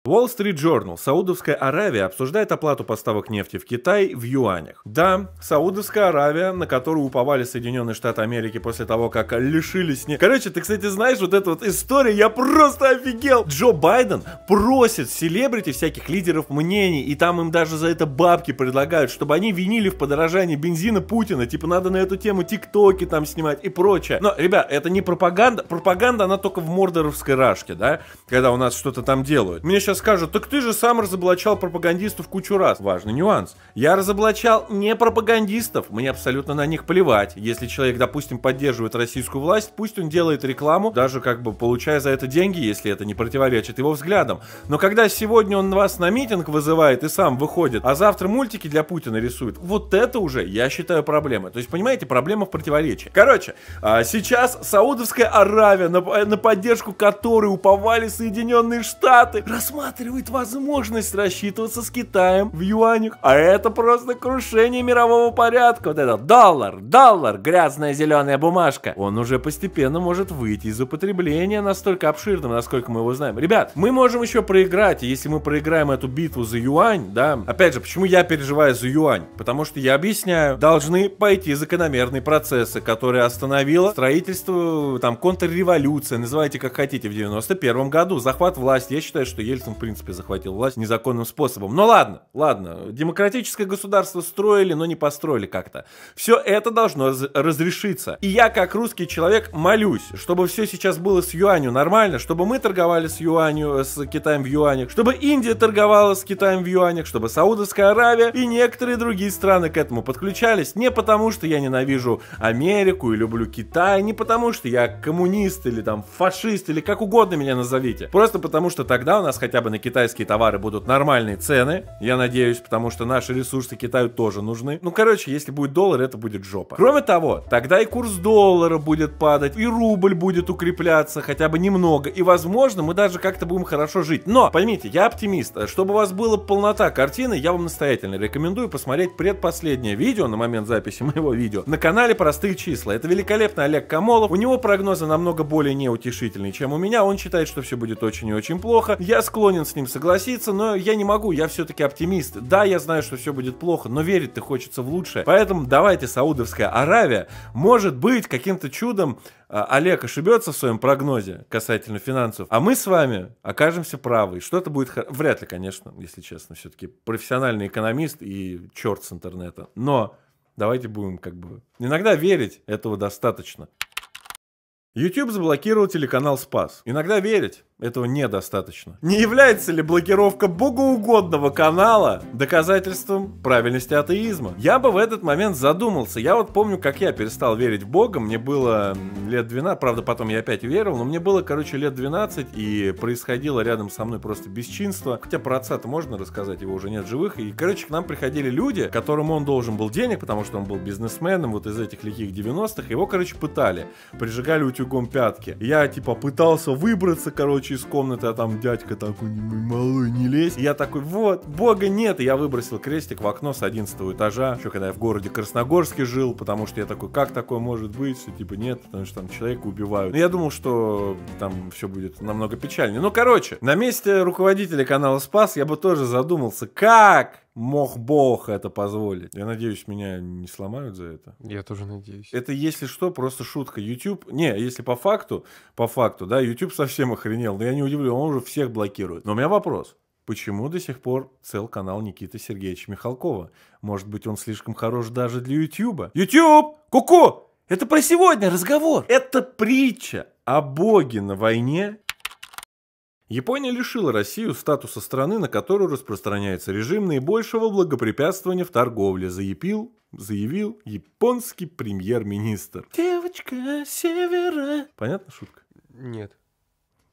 Wall Street Journal. Саудовская Аравия обсуждает оплату поставок нефти в Китай в юанях. Да, Саудовская Аравия, на которую уповали Соединенные Штаты Америки после того, как лишились не... Короче, ты, кстати, знаешь вот эту вот историю, я просто офигел! Джо Байден просит селебрити всяких лидеров мнений, и там им даже за это бабки предлагают, чтобы они винили в подорожании бензина Путина, типа надо на эту тему тиктоки там снимать и прочее. Но, ребят, это не пропаганда, пропаганда она только в мордоровской рашке, да, когда у нас что-то там делают. Мне еще сейчас скажут, так ты же сам разоблачал пропагандистов кучу раз. Важный нюанс. Я разоблачал не пропагандистов, мне абсолютно на них плевать. Если человек, допустим, поддерживает российскую власть, пусть он делает рекламу, даже как бы получая за это деньги, если это не противоречит его взглядам. Но когда сегодня он вас на митинг вызывает и сам выходит, а завтра мультики для Путина рисует, вот это уже, я считаю, проблема. То есть, понимаете, проблема в противоречии. Короче, а, сейчас Саудовская Аравия, э, на, поддержку которой уповали Соединенные Штаты, рассматривает рассматривает возможность рассчитываться с Китаем в юанях. А это просто крушение мирового порядка. Вот это доллар, доллар, грязная зеленая бумажка. Он уже постепенно может выйти из употребления настолько обширным, насколько мы его знаем. Ребят, мы можем еще проиграть, если мы проиграем эту битву за юань, да. Опять же, почему я переживаю за юань? Потому что я объясняю, должны пойти закономерные процессы, которые остановило строительство, там, контрреволюция, называйте как хотите, в 91 году, захват власти. Я считаю, что Ельцин в принципе, захватил власть незаконным способом. Но ну ладно, ладно, демократическое государство строили, но не построили как-то. Все это должно разрешиться. И я, как русский человек, молюсь, чтобы все сейчас было с юанью нормально, чтобы мы торговали с юанью, э, с Китаем в юанях, чтобы Индия торговала с Китаем в юанях, чтобы Саудовская Аравия и некоторые другие страны к этому подключались. Не потому, что я ненавижу Америку и люблю Китай, не потому, что я коммунист или там фашист или как угодно меня назовите. Просто потому, что тогда у нас хотя хотя бы на китайские товары будут нормальные цены, я надеюсь, потому что наши ресурсы Китаю тоже нужны. Ну, короче, если будет доллар, это будет жопа. Кроме того, тогда и курс доллара будет падать, и рубль будет укрепляться хотя бы немного, и, возможно, мы даже как-то будем хорошо жить. Но, поймите, я оптимист. Чтобы у вас была полнота картины, я вам настоятельно рекомендую посмотреть предпоследнее видео на момент записи моего видео на канале «Простые числа». Это великолепный Олег Камолов. У него прогнозы намного более неутешительные, чем у меня. Он считает, что все будет очень и очень плохо. Я склонен склонен с ним согласиться, но я не могу, я все-таки оптимист. Да, я знаю, что все будет плохо, но верить-то хочется в лучшее. Поэтому давайте Саудовская Аравия, может быть, каким-то чудом а, Олег ошибется в своем прогнозе касательно финансов, а мы с вами окажемся правы. Что-то будет... Вряд ли, конечно, если честно, все-таки профессиональный экономист и черт с интернета. Но давайте будем как бы... Иногда верить этого достаточно. YouTube заблокировал телеканал «Спас». Иногда верить. Этого недостаточно. Не является ли блокировка богоугодного канала доказательством правильности атеизма? Я бы в этот момент задумался. Я вот помню, как я перестал верить в Бога. Мне было лет 12, правда, потом я опять верил, но мне было, короче, лет 12, и происходило рядом со мной просто бесчинство. Хотя про отца-то можно рассказать, его уже нет живых. И, короче, к нам приходили люди, которым он должен был денег, потому что он был бизнесменом вот из этих лихих 90-х. Его, короче, пытали. Прижигали утюгом пятки. Я, типа, пытался выбраться, короче, короче, из комнаты, а там дядька такой, ну, малой, не лезь. я такой, вот, бога нет. И я выбросил крестик в окно с 11 этажа. Еще когда я в городе Красногорске жил, потому что я такой, как такое может быть? Все, типа, нет, потому что там человека убивают. Но я думал, что там все будет намного печальнее. Ну, короче, на месте руководителя канала Спас я бы тоже задумался, как мог Бог это позволить. Я надеюсь, меня не сломают за это. Я тоже надеюсь. Это, если что, просто шутка. YouTube... Не, если по факту, по факту, да, YouTube совсем охренел. Но я не удивлю, он уже всех блокирует. Но у меня вопрос. Почему до сих пор цел канал Никиты Сергеевича Михалкова? Может быть, он слишком хорош даже для Ютьюба? Ютьюб! Куку! Это про сегодня разговор. Это притча о боге на войне Япония лишила Россию статуса страны, на которую распространяется режим наибольшего благопрепятствования в торговле, заявил, заявил японский премьер-министр. Девочка севера. Понятна шутка? Нет.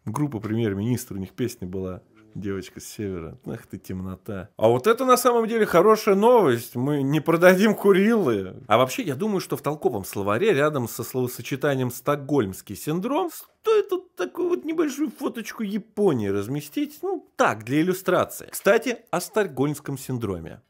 Группа премьер-министра, у них песня была девочка с севера. Ах ты темнота. А вот это на самом деле хорошая новость. Мы не продадим Курилы. А вообще, я думаю, что в толковом словаре рядом со словосочетанием «стокгольмский синдром» стоит вот такую вот небольшую фоточку Японии разместить. Ну, так, для иллюстрации. Кстати, о стокгольмском синдроме.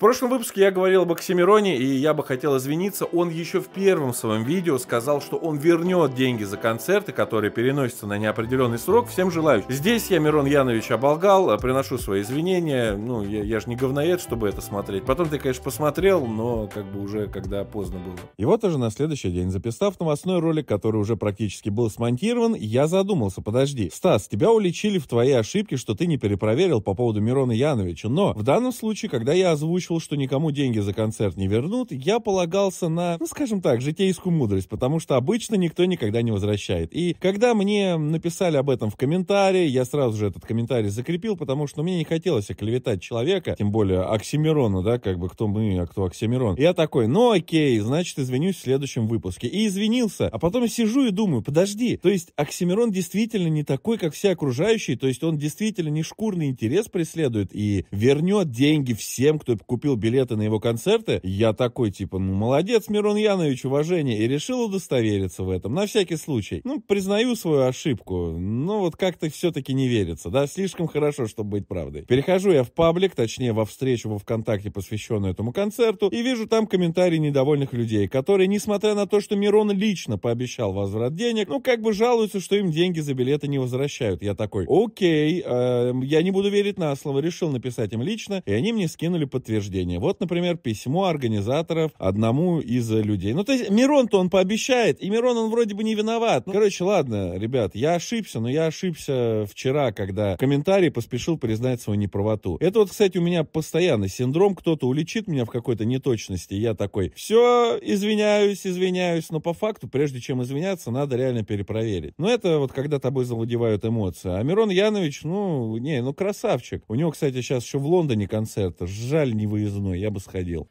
В прошлом выпуске я говорил об Оксимироне, и я бы хотел извиниться, он еще в первом своем видео сказал, что он вернет деньги за концерты, которые переносятся на неопределенный срок всем желаю. Здесь я Мирон Янович оболгал, э, приношу свои извинения, ну, я, я же не говноед, чтобы это смотреть. Потом ты, конечно, посмотрел, но как бы уже когда поздно было. И вот уже на следующий день, записав новостной ролик, который уже практически был смонтирован, я задумался, подожди, Стас, тебя уличили в твоей ошибке, что ты не перепроверил по поводу Мирона Яновича, но в данном случае, когда я озвучил решил, что никому деньги за концерт не вернут, я полагался на, ну, скажем так, житейскую мудрость, потому что обычно никто никогда не возвращает. И когда мне написали об этом в комментарии, я сразу же этот комментарий закрепил, потому что мне не хотелось оклеветать человека, тем более Оксимирона, да, как бы кто мы, а кто Оксимирон. Я такой, ну окей, значит, извинюсь в следующем выпуске. И извинился, а потом сижу и думаю, подожди, то есть Оксимирон действительно не такой, как все окружающие, то есть он действительно не шкурный интерес преследует и вернет деньги всем, кто купил купил билеты на его концерты, я такой типа, ну молодец, Мирон Янович, уважение, и решил удостовериться в этом, на всякий случай. Ну, признаю свою ошибку, но вот как-то все-таки не верится, да, слишком хорошо, чтобы быть правдой. Перехожу я в паблик, точнее во встречу во ВКонтакте, посвященную этому концерту, и вижу там комментарии недовольных людей, которые, несмотря на то, что Мирон лично пообещал возврат денег, ну как бы жалуются, что им деньги за билеты не возвращают. Я такой, окей, э, я не буду верить на слово, решил написать им лично, и они мне скинули подтверждение утверждения. Вот, например, письмо организаторов одному из людей. Ну, то есть Мирон-то он пообещает, и Мирон, он вроде бы не виноват. Ну, короче, ладно, ребят, я ошибся, но я ошибся вчера, когда в комментарии поспешил признать свою неправоту. Это вот, кстати, у меня постоянный синдром, кто-то уличит меня в какой-то неточности, я такой, все, извиняюсь, извиняюсь, но по факту, прежде чем извиняться, надо реально перепроверить. Но это вот когда тобой завладевают эмоции. А Мирон Янович, ну, не, ну красавчик. У него, кстати, сейчас еще в Лондоне концерт. Жаль, не выездной, я бы сходил.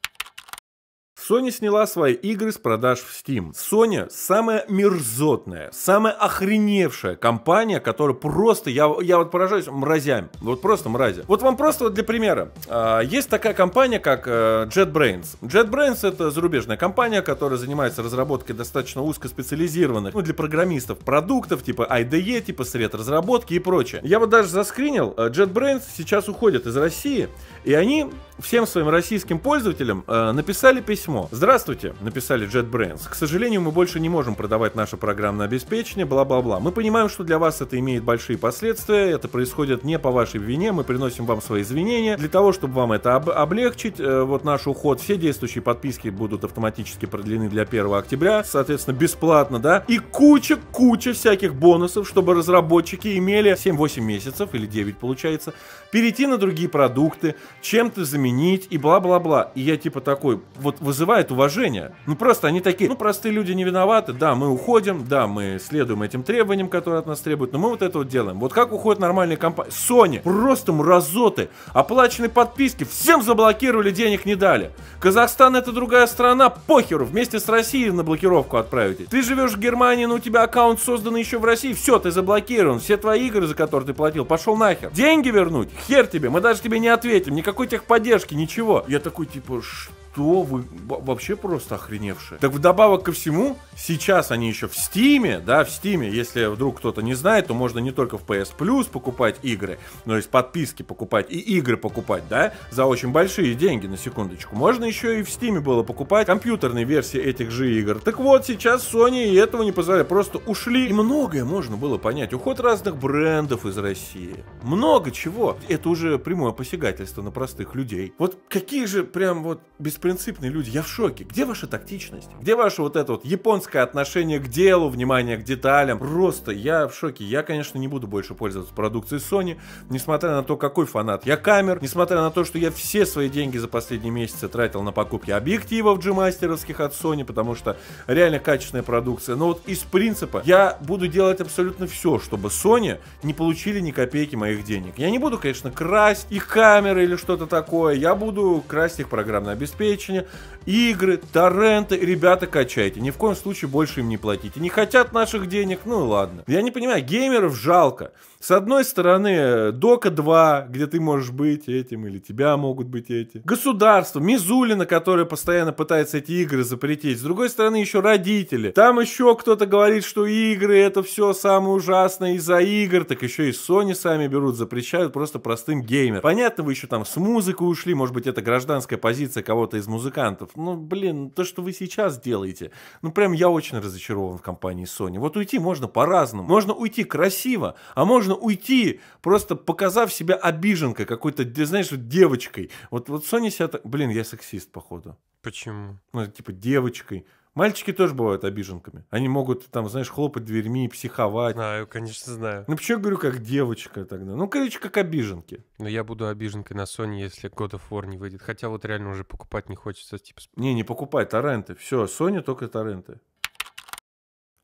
Sony сняла свои игры с продаж в Steam. Sony самая мерзотная, самая охреневшая компания, которая просто, я, я вот поражаюсь мразями, вот просто мрази. Вот вам просто вот для примера. А, есть такая компания, как э, JetBrains. JetBrains это зарубежная компания, которая занимается разработкой достаточно узкоспециализированных, ну, для программистов, продуктов, типа IDE, типа сред разработки и прочее. Я вот даже заскринил, э, JetBrains сейчас уходит из России, и они всем своим российским пользователям э, написали письмо. Здравствуйте, написали JetBrains. К сожалению, мы больше не можем продавать наше программное обеспечение, бла-бла-бла. Мы понимаем, что для вас это имеет большие последствия, это происходит не по вашей вине, мы приносим вам свои извинения. Для того, чтобы вам это об облегчить, э, вот наш уход, все действующие подписки будут автоматически продлены для 1 октября, соответственно, бесплатно, да, и куча-куча всяких бонусов, чтобы разработчики имели 7-8 месяцев или 9 получается, перейти на другие продукты, чем-то заменить и бла-бла-бла. И я типа такой, вот вызывает уважение. Ну просто они такие, ну простые люди не виноваты, да, мы уходим, да, мы следуем этим требованиям, которые от нас требуют, но мы вот это вот делаем. Вот как уходят нормальные компании. Sony, просто мразоты, оплаченные подписки, всем заблокировали, денег не дали. Казахстан это другая страна, похеру, вместе с Россией на блокировку отправите. Ты живешь в Германии, но у тебя аккаунт создан еще в России, все, ты заблокирован, все твои игры, за которые ты платил, пошел нахер. Деньги вернуть, хер тебе, мы даже тебе не ответим, никак никакой техподдержки, ничего. Я такой, типа, что? что вы вообще просто охреневшие. Так вдобавок ко всему, сейчас они еще в Стиме, да, в Стиме, если вдруг кто-то не знает, то можно не только в PS Plus покупать игры, но есть подписки покупать и игры покупать, да, за очень большие деньги, на секундочку. Можно еще и в Стиме было покупать компьютерные версии этих же игр. Так вот, сейчас Sony и этого не позволяли, просто ушли. И многое можно было понять. Уход разных брендов из России. Много чего. Это уже прямое посягательство на простых людей. Вот какие же прям вот беспредельные беспринципные люди. Я в шоке. Где ваша тактичность? Где ваше вот это вот японское отношение к делу, внимание к деталям? Просто я в шоке. Я, конечно, не буду больше пользоваться продукцией Sony, несмотря на то, какой фанат я камер, несмотря на то, что я все свои деньги за последние месяцы тратил на покупки объективов G-мастеровских от Sony, потому что реально качественная продукция. Но вот из принципа я буду делать абсолютно все, чтобы Sony не получили ни копейки моих денег. Я не буду, конечно, красть их камеры или что-то такое. Я буду красть их программное обеспечение, обеспечение, игры, торренты. Ребята, качайте. Ни в коем случае больше им не платите. Не хотят наших денег, ну ладно. Я не понимаю, геймеров жалко. С одной стороны, Дока 2, где ты можешь быть этим, или тебя могут быть этим. Государство, Мизулина, которая постоянно пытается эти игры запретить. С другой стороны, еще родители. Там еще кто-то говорит, что игры это все самое ужасное из-за игр. Так еще и Sony сами берут, запрещают просто простым геймерам. Понятно, вы еще там с музыкой ушли, может быть, это гражданская позиция кого-то из музыкантов. Ну, блин, то, что вы сейчас делаете, ну, прям я очень разочарован в компании Sony. Вот уйти можно по-разному. Можно уйти красиво, а можно можно уйти, просто показав себя обиженкой какой-то, знаешь, девочкой. Вот, вот Соня себя так... Блин, я сексист, походу. Почему? Ну, типа девочкой. Мальчики тоже бывают обиженками. Они могут, там, знаешь, хлопать дверьми, психовать. Знаю, конечно, знаю. Ну, почему я говорю, как девочка тогда? Ну, короче, как обиженки. Но я буду обиженкой на Sony, если God of War не выйдет. Хотя вот реально уже покупать не хочется. Типа... Не, не покупай, торренты. Все, Sony только торренты.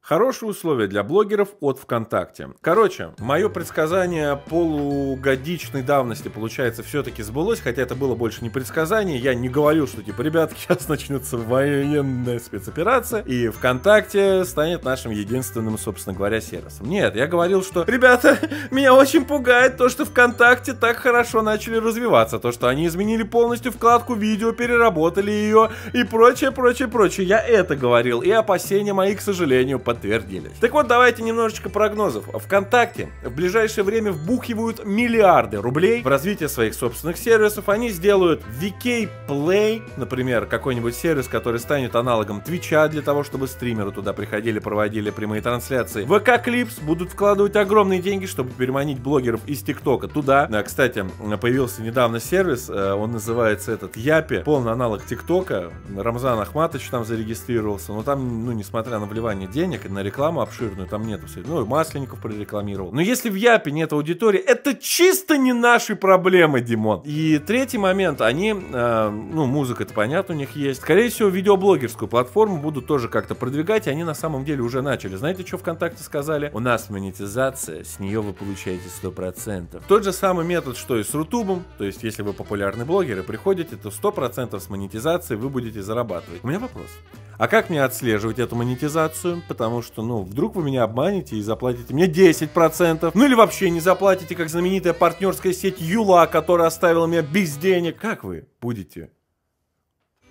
Хорошие условия для блогеров от ВКонтакте. Короче, мое предсказание полугодичной давности, получается, все-таки сбылось, хотя это было больше не предсказание. Я не говорил, что, типа, ребят, сейчас начнется военная спецоперация, и ВКонтакте станет нашим единственным, собственно говоря, сервисом. Нет, я говорил, что, ребята, меня очень пугает то, что ВКонтакте так хорошо начали развиваться, то, что они изменили полностью вкладку видео, переработали ее и прочее, прочее, прочее. Я это говорил, и опасения мои, к сожалению, под подтвердили. Так вот, давайте немножечко прогнозов. ВКонтакте в ближайшее время вбухивают миллиарды рублей в развитие своих собственных сервисов. Они сделают VK Play, например, какой-нибудь сервис, который станет аналогом Твича для того, чтобы стримеры туда приходили, проводили прямые трансляции. VK Clips будут вкладывать огромные деньги, чтобы переманить блогеров из ТикТока туда. А, кстати, появился недавно сервис, э, он называется этот Япи, полный аналог ТикТока. Рамзан Ахматович там зарегистрировался, но там, ну, несмотря на вливание денег, на рекламу обширную, там нет Ну, Масленников прорекламировал. Но если в Япе нет аудитории, это чисто не наши проблемы, Димон. И третий момент, они, э, ну, музыка это понятно у них есть. Скорее всего, видеоблогерскую платформу будут тоже как-то продвигать, и они на самом деле уже начали. Знаете, что ВКонтакте сказали? У нас монетизация, с нее вы получаете 100%. Тот же самый метод, что и с Рутубом, то есть если вы популярный блогер и приходите, то 100% с монетизацией вы будете зарабатывать. У меня вопрос. А как мне отслеживать эту монетизацию? Потому что, ну, вдруг вы меня обманете и заплатите мне 10%. Ну или вообще не заплатите, как знаменитая партнерская сеть Юла, которая оставила меня без денег. Как вы будете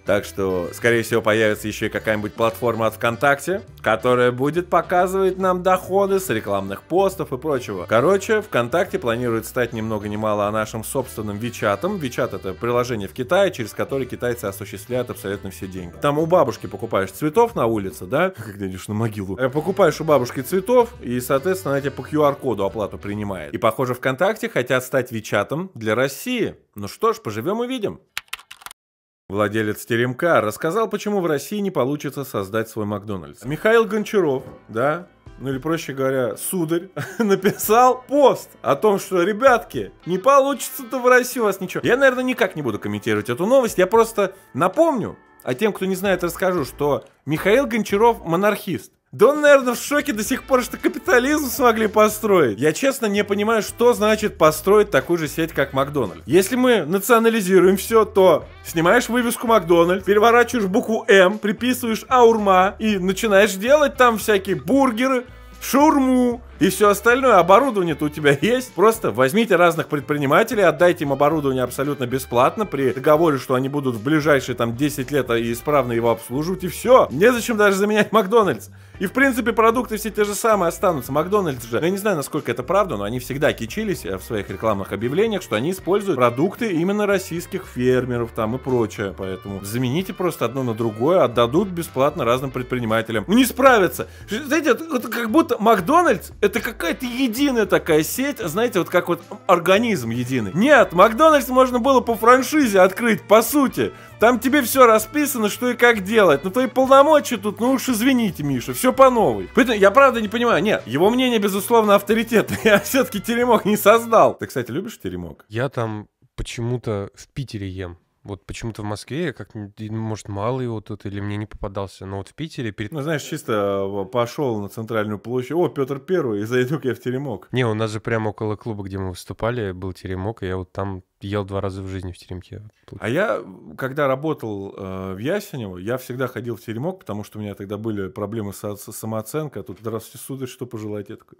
так что, скорее всего, появится еще и какая-нибудь платформа от ВКонтакте, которая будет показывать нам доходы с рекламных постов и прочего. Короче, ВКонтакте планирует стать ни много ни мало нашим собственным Вичатом. Вичат это приложение в Китае, через которое китайцы осуществляют абсолютно все деньги. Там у бабушки покупаешь цветов на улице, да, когда идешь на могилу, э, покупаешь у бабушки цветов, и, соответственно, она тебе по QR-коду оплату принимает. И, похоже, ВКонтакте хотят стать Вичатом для России. Ну что ж, поживем и видим. Владелец теремка рассказал, почему в России не получится создать свой Макдональдс. Михаил Гончаров, да, ну или проще говоря, сударь, написал пост о том, что, ребятки, не получится-то в России у вас ничего. Я, наверное, никак не буду комментировать эту новость, я просто напомню, а тем, кто не знает, расскажу, что Михаил Гончаров монархист. Да он, наверное, в шоке до сих пор, что капитализм смогли построить. Я честно не понимаю, что значит построить такую же сеть, как Макдональд. Если мы национализируем все, то снимаешь вывеску Макдональд, переворачиваешь букву М, приписываешь Аурма и начинаешь делать там всякие бургеры, шурму и все остальное. Оборудование-то у тебя есть. Просто возьмите разных предпринимателей, отдайте им оборудование абсолютно бесплатно при договоре, что они будут в ближайшие там 10 лет и а, исправно его обслуживать, и все. Незачем даже заменять Макдональдс. И в принципе продукты все те же самые останутся. Макдональдс же, я не знаю, насколько это правда, но они всегда кичились э, в своих рекламных объявлениях, что они используют продукты именно российских фермеров там и прочее. Поэтому замените просто одно на другое, отдадут бесплатно разным предпринимателям. Ну, не справятся. Знаете, это как будто Макдональдс это какая-то единая такая сеть, знаете, вот как вот организм единый. Нет, Макдональдс можно было по франшизе открыть, по сути. Там тебе все расписано, что и как делать. Ну твои полномочия тут, ну уж извините, Миша, все по новой. Поэтому я правда не понимаю. Нет, его мнение, безусловно, авторитетное. Я все-таки теремок не создал. Ты, кстати, любишь теремок? Я там почему-то в Питере ем. Вот почему-то в Москве, как ну, может, мало его тут, или мне не попадался, но вот в Питере... Перед... Ну, знаешь, чисто э, пошел на центральную площадь, о, Петр Первый, и зайду-ка я в теремок. Не, у нас же прямо около клуба, где мы выступали, был теремок, и я вот там ел два раза в жизни в теремке. А я, когда работал э, в Ясенево, я всегда ходил в теремок, потому что у меня тогда были проблемы со с самооценкой. А тут, здравствуйте, сударь, что пожелаете? Я такой,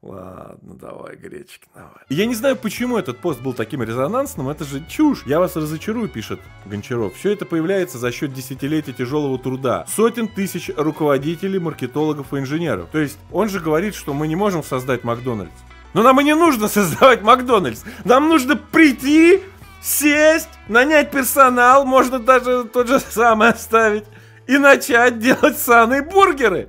Ладно, давай, гречки наваль. Я не знаю, почему этот пост был таким резонансным, это же чушь. Я вас разочарую, пишет Гончаров. Все это появляется за счет десятилетия тяжелого труда. Сотен тысяч руководителей, маркетологов и инженеров. То есть он же говорит, что мы не можем создать Макдональдс. Но нам и не нужно создавать Макдональдс. Нам нужно прийти, сесть, нанять персонал, можно даже тот же самый оставить, и начать делать сраные бургеры.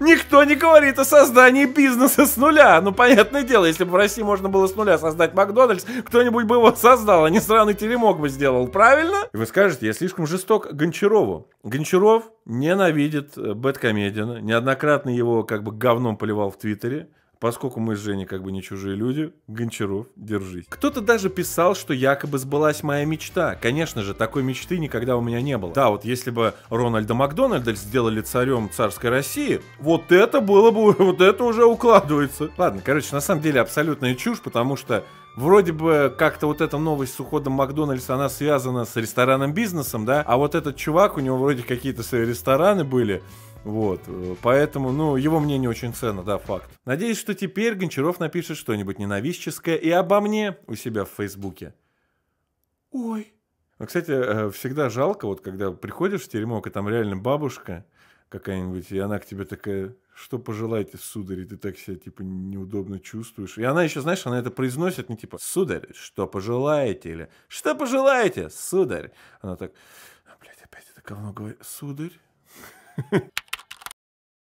Никто не говорит о создании бизнеса с нуля. Ну, понятное дело, если бы в России можно было с нуля создать Макдональдс, кто-нибудь бы его создал, а не сраный теремок бы сделал, правильно? И вы скажете, я слишком жесток Гончарову. Гончаров ненавидит э, Бэткомедиана, неоднократно его как бы говном поливал в Твиттере. Поскольку мы с Женей как бы не чужие люди, Гончаров, держись. Кто-то даже писал, что якобы сбылась моя мечта. Конечно же, такой мечты никогда у меня не было. Да, вот если бы Рональда Макдональда сделали царем царской России, вот это было бы, вот это уже укладывается. Ладно, короче, на самом деле абсолютная чушь, потому что Вроде бы как-то вот эта новость с уходом Макдональдса, она связана с ресторанным бизнесом, да? А вот этот чувак, у него вроде какие-то свои рестораны были. Вот, э, поэтому, ну, его мнение очень ценно, да, факт. Надеюсь, что теперь Гончаров напишет что-нибудь ненавистческое и обо мне у себя в Фейсбуке. Ой. Ну, кстати, э, всегда жалко, вот когда приходишь в теремок, и там реально бабушка какая-нибудь, и она к тебе такая, что пожелаете, сударь, и ты так себя, типа, неудобно чувствуешь. И она еще, знаешь, она это произносит, не ну, типа, сударь, что пожелаете, или что пожелаете, сударь. Она так, а, блядь, опять это говно говорит, сударь.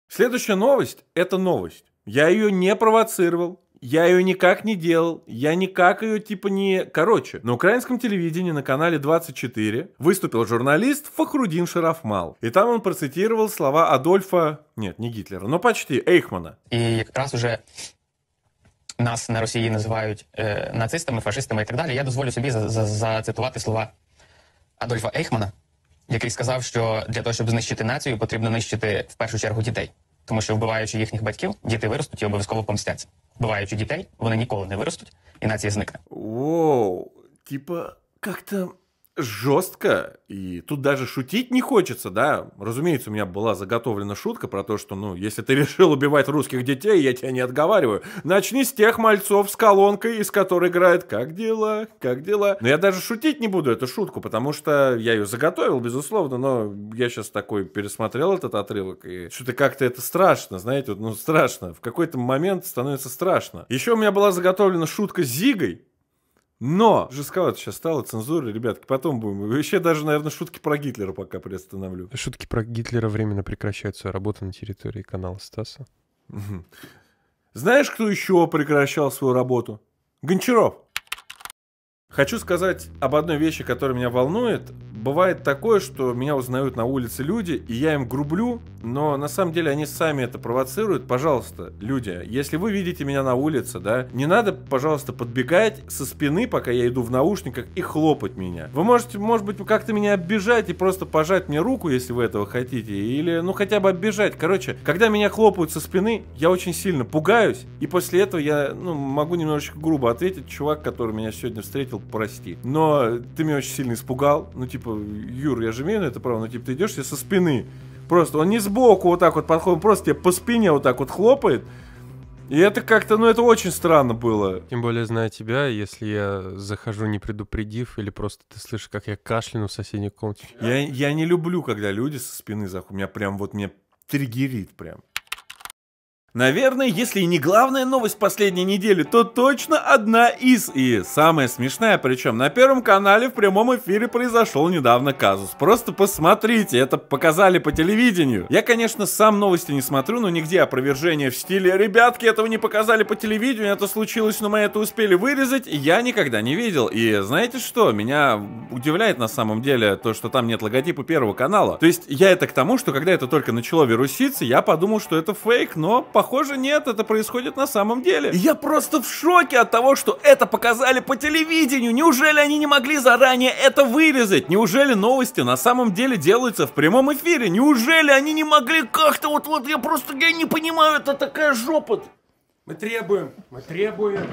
Следующая новость – это новость. Я ее не провоцировал, я ее никак не делал, я никак ее типа не... Короче, на украинском телевидении на канале 24 выступил журналист Фахрудин Шарафмал. И там он процитировал слова Адольфа... Нет, не Гитлера, но почти, Эйхмана. И как раз уже нас на России называют е, э, нацистами, фашистами и так далее, Я дозволю себе за, за, зацитувати слова Адольфа Ейхмана – який сказав, що для того, щоб знищити націю, потрібно нищити в першу чергу дітей, тому що вбиваючи їхніх батьків, діти виростуть і обов'язково помстяться. Вбиваючи дітей, вони ніколи не виростуть, і нація зникне. Воу, типа, як-то... жестко, и тут даже шутить не хочется, да. Разумеется, у меня была заготовлена шутка про то, что, ну, если ты решил убивать русских детей, я тебя не отговариваю. Начни с тех мальцов с колонкой, из которой играет «Как дела? Как дела?». Но я даже шутить не буду эту шутку, потому что я ее заготовил, безусловно, но я сейчас такой пересмотрел этот отрывок, и что-то как-то это страшно, знаете, ну, страшно. В какой-то момент становится страшно. Еще у меня была заготовлена шутка с Зигой, но жестковато сейчас стало, цензура, ребятки, потом будем. вообще даже, наверное, шутки про Гитлера пока приостановлю. Шутки про Гитлера временно прекращают свою работу на территории канала Стаса. Знаешь, кто еще прекращал свою работу? Гончаров. Хочу сказать об одной вещи, которая меня волнует бывает такое, что меня узнают на улице люди, и я им грублю, но на самом деле они сами это провоцируют. Пожалуйста, люди, если вы видите меня на улице, да, не надо, пожалуйста, подбегать со спины, пока я иду в наушниках, и хлопать меня. Вы можете, может быть, как-то меня оббежать и просто пожать мне руку, если вы этого хотите, или, ну, хотя бы оббежать. Короче, когда меня хлопают со спины, я очень сильно пугаюсь, и после этого я, ну, могу немножечко грубо ответить, чувак, который меня сегодня встретил, прости. Но ты меня очень сильно испугал, ну, типа, типа, Юр, я же имею на это право, но, ну, типа, ты идешь себе со спины. Просто он не сбоку вот так вот подходит, просто тебе по спине вот так вот хлопает. И это как-то, ну, это очень странно было. Тем более, зная тебя, если я захожу, не предупредив, или просто ты слышишь, как я кашляну в соседней комнате. Я, я не люблю, когда люди со спины заходят. Меня прям вот, меня триггерит прям. Наверное, если не главная новость последней недели, то точно одна из. И самая смешная, причем на Первом канале в прямом эфире произошел недавно казус. Просто посмотрите, это показали по телевидению. Я, конечно, сам новости не смотрю, но нигде опровержение в стиле «Ребятки, этого не показали по телевидению, это случилось, но мы это успели вырезать» я никогда не видел. И знаете что, меня удивляет на самом деле то, что там нет логотипа Первого канала. То есть я это к тому, что когда это только начало вируситься, я подумал, что это фейк, но похоже Похоже, нет, это происходит на самом деле. Я просто в шоке от того, что это показали по телевидению. Неужели они не могли заранее это вырезать? Неужели новости на самом деле делаются в прямом эфире? Неужели они не могли как-то вот вот я просто я не понимаю, это такая жопа. Мы требуем, мы требуем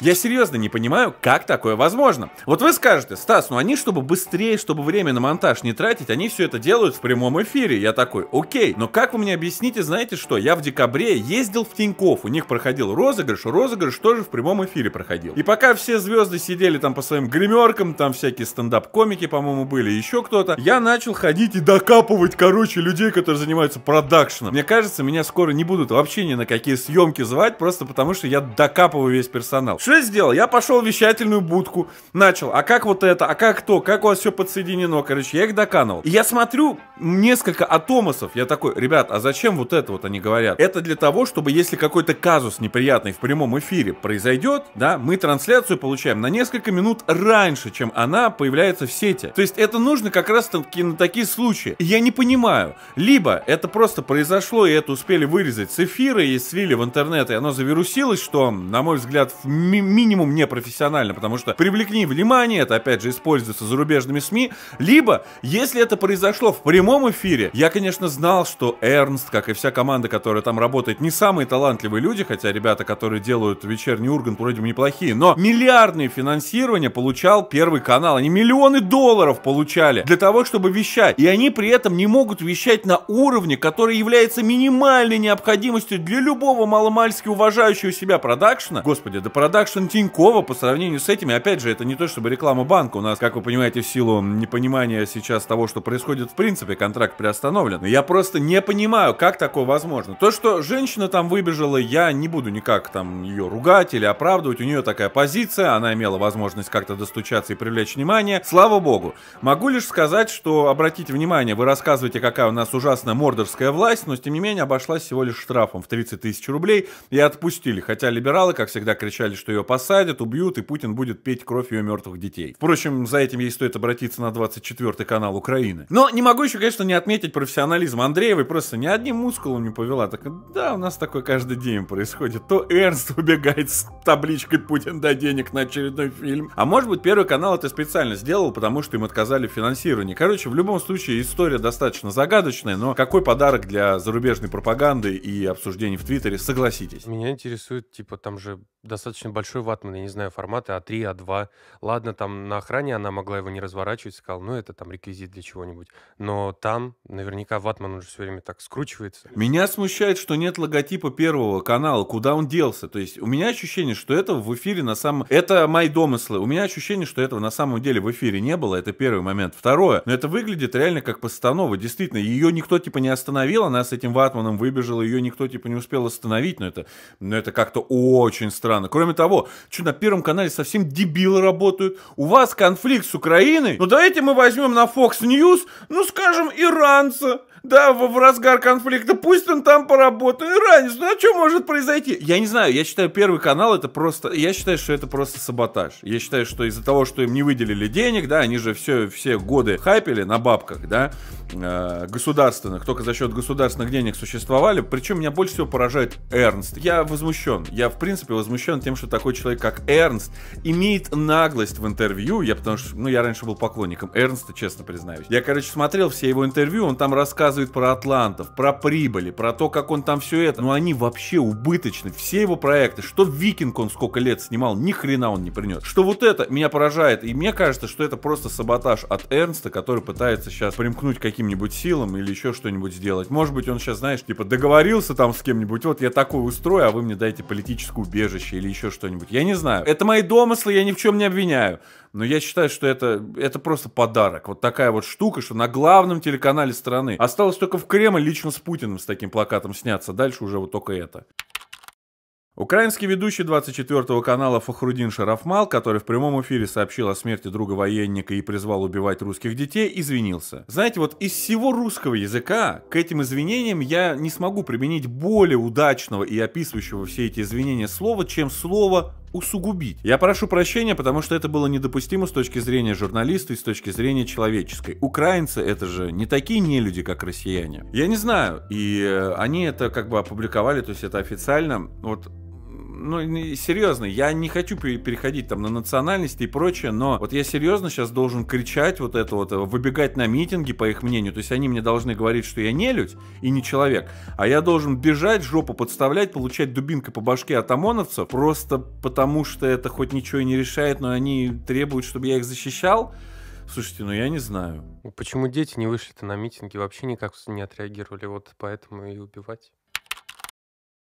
я серьезно не понимаю, как такое возможно. Вот вы скажете, Стас, ну они, чтобы быстрее, чтобы время на монтаж не тратить, они все это делают в прямом эфире. Я такой, окей, но как вы мне объясните, знаете что, я в декабре ездил в Тиньков, у них проходил розыгрыш, розыгрыш тоже в прямом эфире проходил. И пока все звезды сидели там по своим гримеркам, там всякие стендап-комики, по-моему, были, еще кто-то, я начал ходить и докапывать, короче, людей, которые занимаются продакшном. Мне кажется, меня скоро не будут вообще ни на какие съемки звать, просто потому что я докапываю весь персонаж канал. Что я сделал? Я пошел в вещательную будку, начал, а как вот это, а как то, как у вас все подсоединено, короче, я их доканал. И я смотрю несколько атомосов, я такой, ребят, а зачем вот это вот они говорят? Это для того, чтобы если какой-то казус неприятный в прямом эфире произойдет, да, мы трансляцию получаем на несколько минут раньше, чем она появляется в сети. То есть это нужно как раз таки на такие случаи. я не понимаю, либо это просто произошло и это успели вырезать с эфира и слили в интернет, и оно завирусилось, что, на мой взгляд, в ми минимум непрофессионально, потому что привлекни внимание, это опять же используется зарубежными СМИ, либо, если это произошло в прямом эфире, я, конечно, знал, что Эрнст, как и вся команда, которая там работает, не самые талантливые люди, хотя ребята, которые делают вечерний Ургант, вроде бы неплохие, но миллиардные финансирования получал Первый канал, они миллионы долларов получали для того, чтобы вещать, и они при этом не могут вещать на уровне, который является минимальной необходимостью для любого маломальски уважающего себя продакшена, господи, да продакшн Тинькова по сравнению с этими, опять же, это не то чтобы реклама банка. У нас, как вы понимаете, в силу непонимания сейчас того, что происходит в принципе, контракт приостановлен. Я просто не понимаю, как такое возможно. То, что женщина там выбежала, я не буду никак там ее ругать или оправдывать. У нее такая позиция, она имела возможность как-то достучаться и привлечь внимание. Слава богу. Могу лишь сказать, что, обратите внимание, вы рассказываете, какая у нас ужасная мордорская власть, но, тем не менее, обошлась всего лишь штрафом в 30 тысяч рублей и отпустили. Хотя либералы, как всегда, кричали сказали, что ее посадят, убьют, и Путин будет петь кровь ее мертвых детей. Впрочем, за этим ей стоит обратиться на 24-й канал Украины. Но не могу еще, конечно, не отметить профессионализм Андреевой, просто ни одним мускулом не повела. Так, да, у нас такое каждый день происходит. То Эрнст убегает с табличкой «Путин до денег» на очередной фильм. А может быть, Первый канал это специально сделал, потому что им отказали в финансировании. Короче, в любом случае, история достаточно загадочная, но какой подарок для зарубежной пропаганды и обсуждений в Твиттере, согласитесь. Меня интересует, типа, там же достаточно достаточно большой ватман, я не знаю, формата А3, А2. Ладно, там на охране она могла его не разворачивать, сказал, ну, это там реквизит для чего-нибудь. Но там наверняка ватман уже все время так скручивается. Меня смущает, что нет логотипа первого канала, куда он делся. То есть у меня ощущение, что это в эфире на самом... Это мои домыслы. У меня ощущение, что этого на самом деле в эфире не было. Это первый момент. Второе. Но это выглядит реально как постанова. Действительно, ее никто типа не остановил. Она с этим ватманом выбежала. Ее никто типа не успел остановить. Но это, но это как-то очень странно. Кроме Кроме того, что на Первом канале совсем дебилы работают. У вас конфликт с Украиной? Ну давайте мы возьмем на Fox News, ну скажем, иранца. Да, в, в разгар конфликта. Пусть он там поработает. раньше, ну а что может произойти? Я не знаю, я считаю, первый канал это просто... Я считаю, что это просто саботаж. Я считаю, что из-за того, что им не выделили денег, да, они же все, все годы хайпели на бабках, да, э, государственных, только за счет государственных денег существовали. Причем меня больше всего поражает Эрнст. Я возмущен. Я, в принципе, возмущен тем, что такой человек, как Эрнст, имеет наглость в интервью. Я потому что, ну, я раньше был поклонником Эрнста, честно признаюсь. Я, короче, смотрел все его интервью, он там рассказывал рассказывает про Атлантов, про прибыли, про то, как он там все это. Но они вообще убыточны. Все его проекты, что Викинг он сколько лет снимал, ни хрена он не принес. Что вот это меня поражает. И мне кажется, что это просто саботаж от Эрнста, который пытается сейчас примкнуть каким-нибудь силам или еще что-нибудь сделать. Может быть, он сейчас, знаешь, типа договорился там с кем-нибудь, вот я такой устрою, а вы мне дайте политическое убежище или еще что-нибудь. Я не знаю. Это мои домыслы, я ни в чем не обвиняю. Но я считаю, что это, это просто подарок. Вот такая вот штука, что на главном телеканале страны. Осталось только в Кремль лично с Путиным с таким плакатом сняться. Дальше уже вот только это. Украинский ведущий 24-го канала Фахрудин Шарафмал, который в прямом эфире сообщил о смерти друга военника и призвал убивать русских детей, извинился. Знаете, вот из всего русского языка к этим извинениям я не смогу применить более удачного и описывающего все эти извинения слова, чем слово усугубить. Я прошу прощения, потому что это было недопустимо с точки зрения журналиста и с точки зрения человеческой. Украинцы это же не такие не люди, как россияне. Я не знаю, и э, они это как бы опубликовали, то есть это официально. Вот ну, серьезно, я не хочу переходить там на национальности и прочее, но вот я серьезно сейчас должен кричать вот это вот, выбегать на митинги, по их мнению, то есть они мне должны говорить, что я не людь и не человек, а я должен бежать, жопу подставлять, получать дубинкой по башке от ОМОНовцев, просто потому что это хоть ничего и не решает, но они требуют, чтобы я их защищал. Слушайте, ну я не знаю. Почему дети не вышли-то на митинги, вообще никак не отреагировали, вот поэтому и убивать.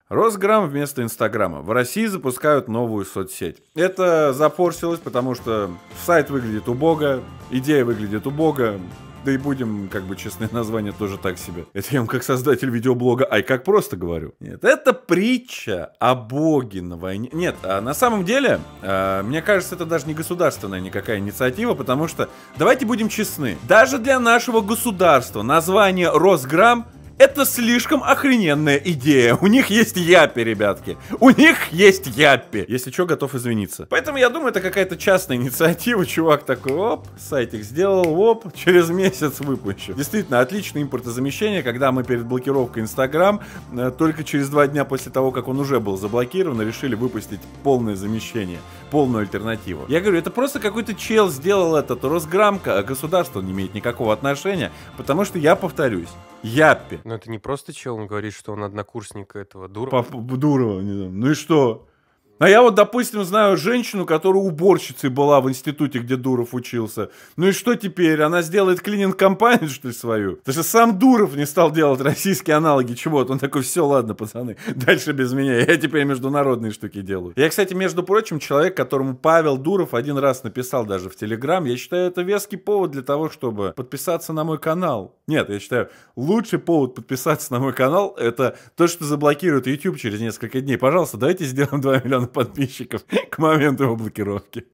Росграм вместо Инстаграма. В России запускают новую соцсеть. Это запорсилось, потому что сайт выглядит убого, идея выглядит убого, да и будем, как бы, честное название тоже так себе. Это я вам как создатель видеоблога, ай, как просто говорю. Нет, это притча о боге на войне. Нет, а на самом деле, а, мне кажется, это даже не государственная никакая инициатива, потому что, давайте будем честны, даже для нашего государства название Росграм это слишком охрененная идея. У них есть япи, ребятки. У них есть япи. Если что, готов извиниться. Поэтому я думаю, это какая-то частная инициатива. Чувак такой, оп, сайтик сделал, оп, через месяц выпущу. Действительно, отличное импортозамещение, когда мы перед блокировкой Инстаграм э, только через два дня после того, как он уже был заблокирован, решили выпустить полное замещение, полную альтернативу. Я говорю, это просто какой-то чел сделал этот Росграмка, а государство не имеет никакого отношения, потому что я повторюсь, Яппи. Но это не просто чел, он говорит, что он однокурсник этого Дурова. Папа Дурова, не знаю. Ну и что? А я вот, допустим, знаю женщину, которая уборщицей была в институте, где Дуров учился. Ну и что теперь? Она сделает клининг-компанию, что ли, свою? Потому что сам Дуров не стал делать российские аналоги чего-то. Он такой, все, ладно, пацаны, дальше без меня. Я теперь международные штуки делаю. Я, кстати, между прочим, человек, которому Павел Дуров один раз написал даже в Телеграм. Я считаю, это веский повод для того, чтобы подписаться на мой канал. Нет, я считаю, лучший повод подписаться на мой канал – это то, что заблокирует YouTube через несколько дней. Пожалуйста, давайте сделаем 2 миллиона подписчиков к моменту его блокировки.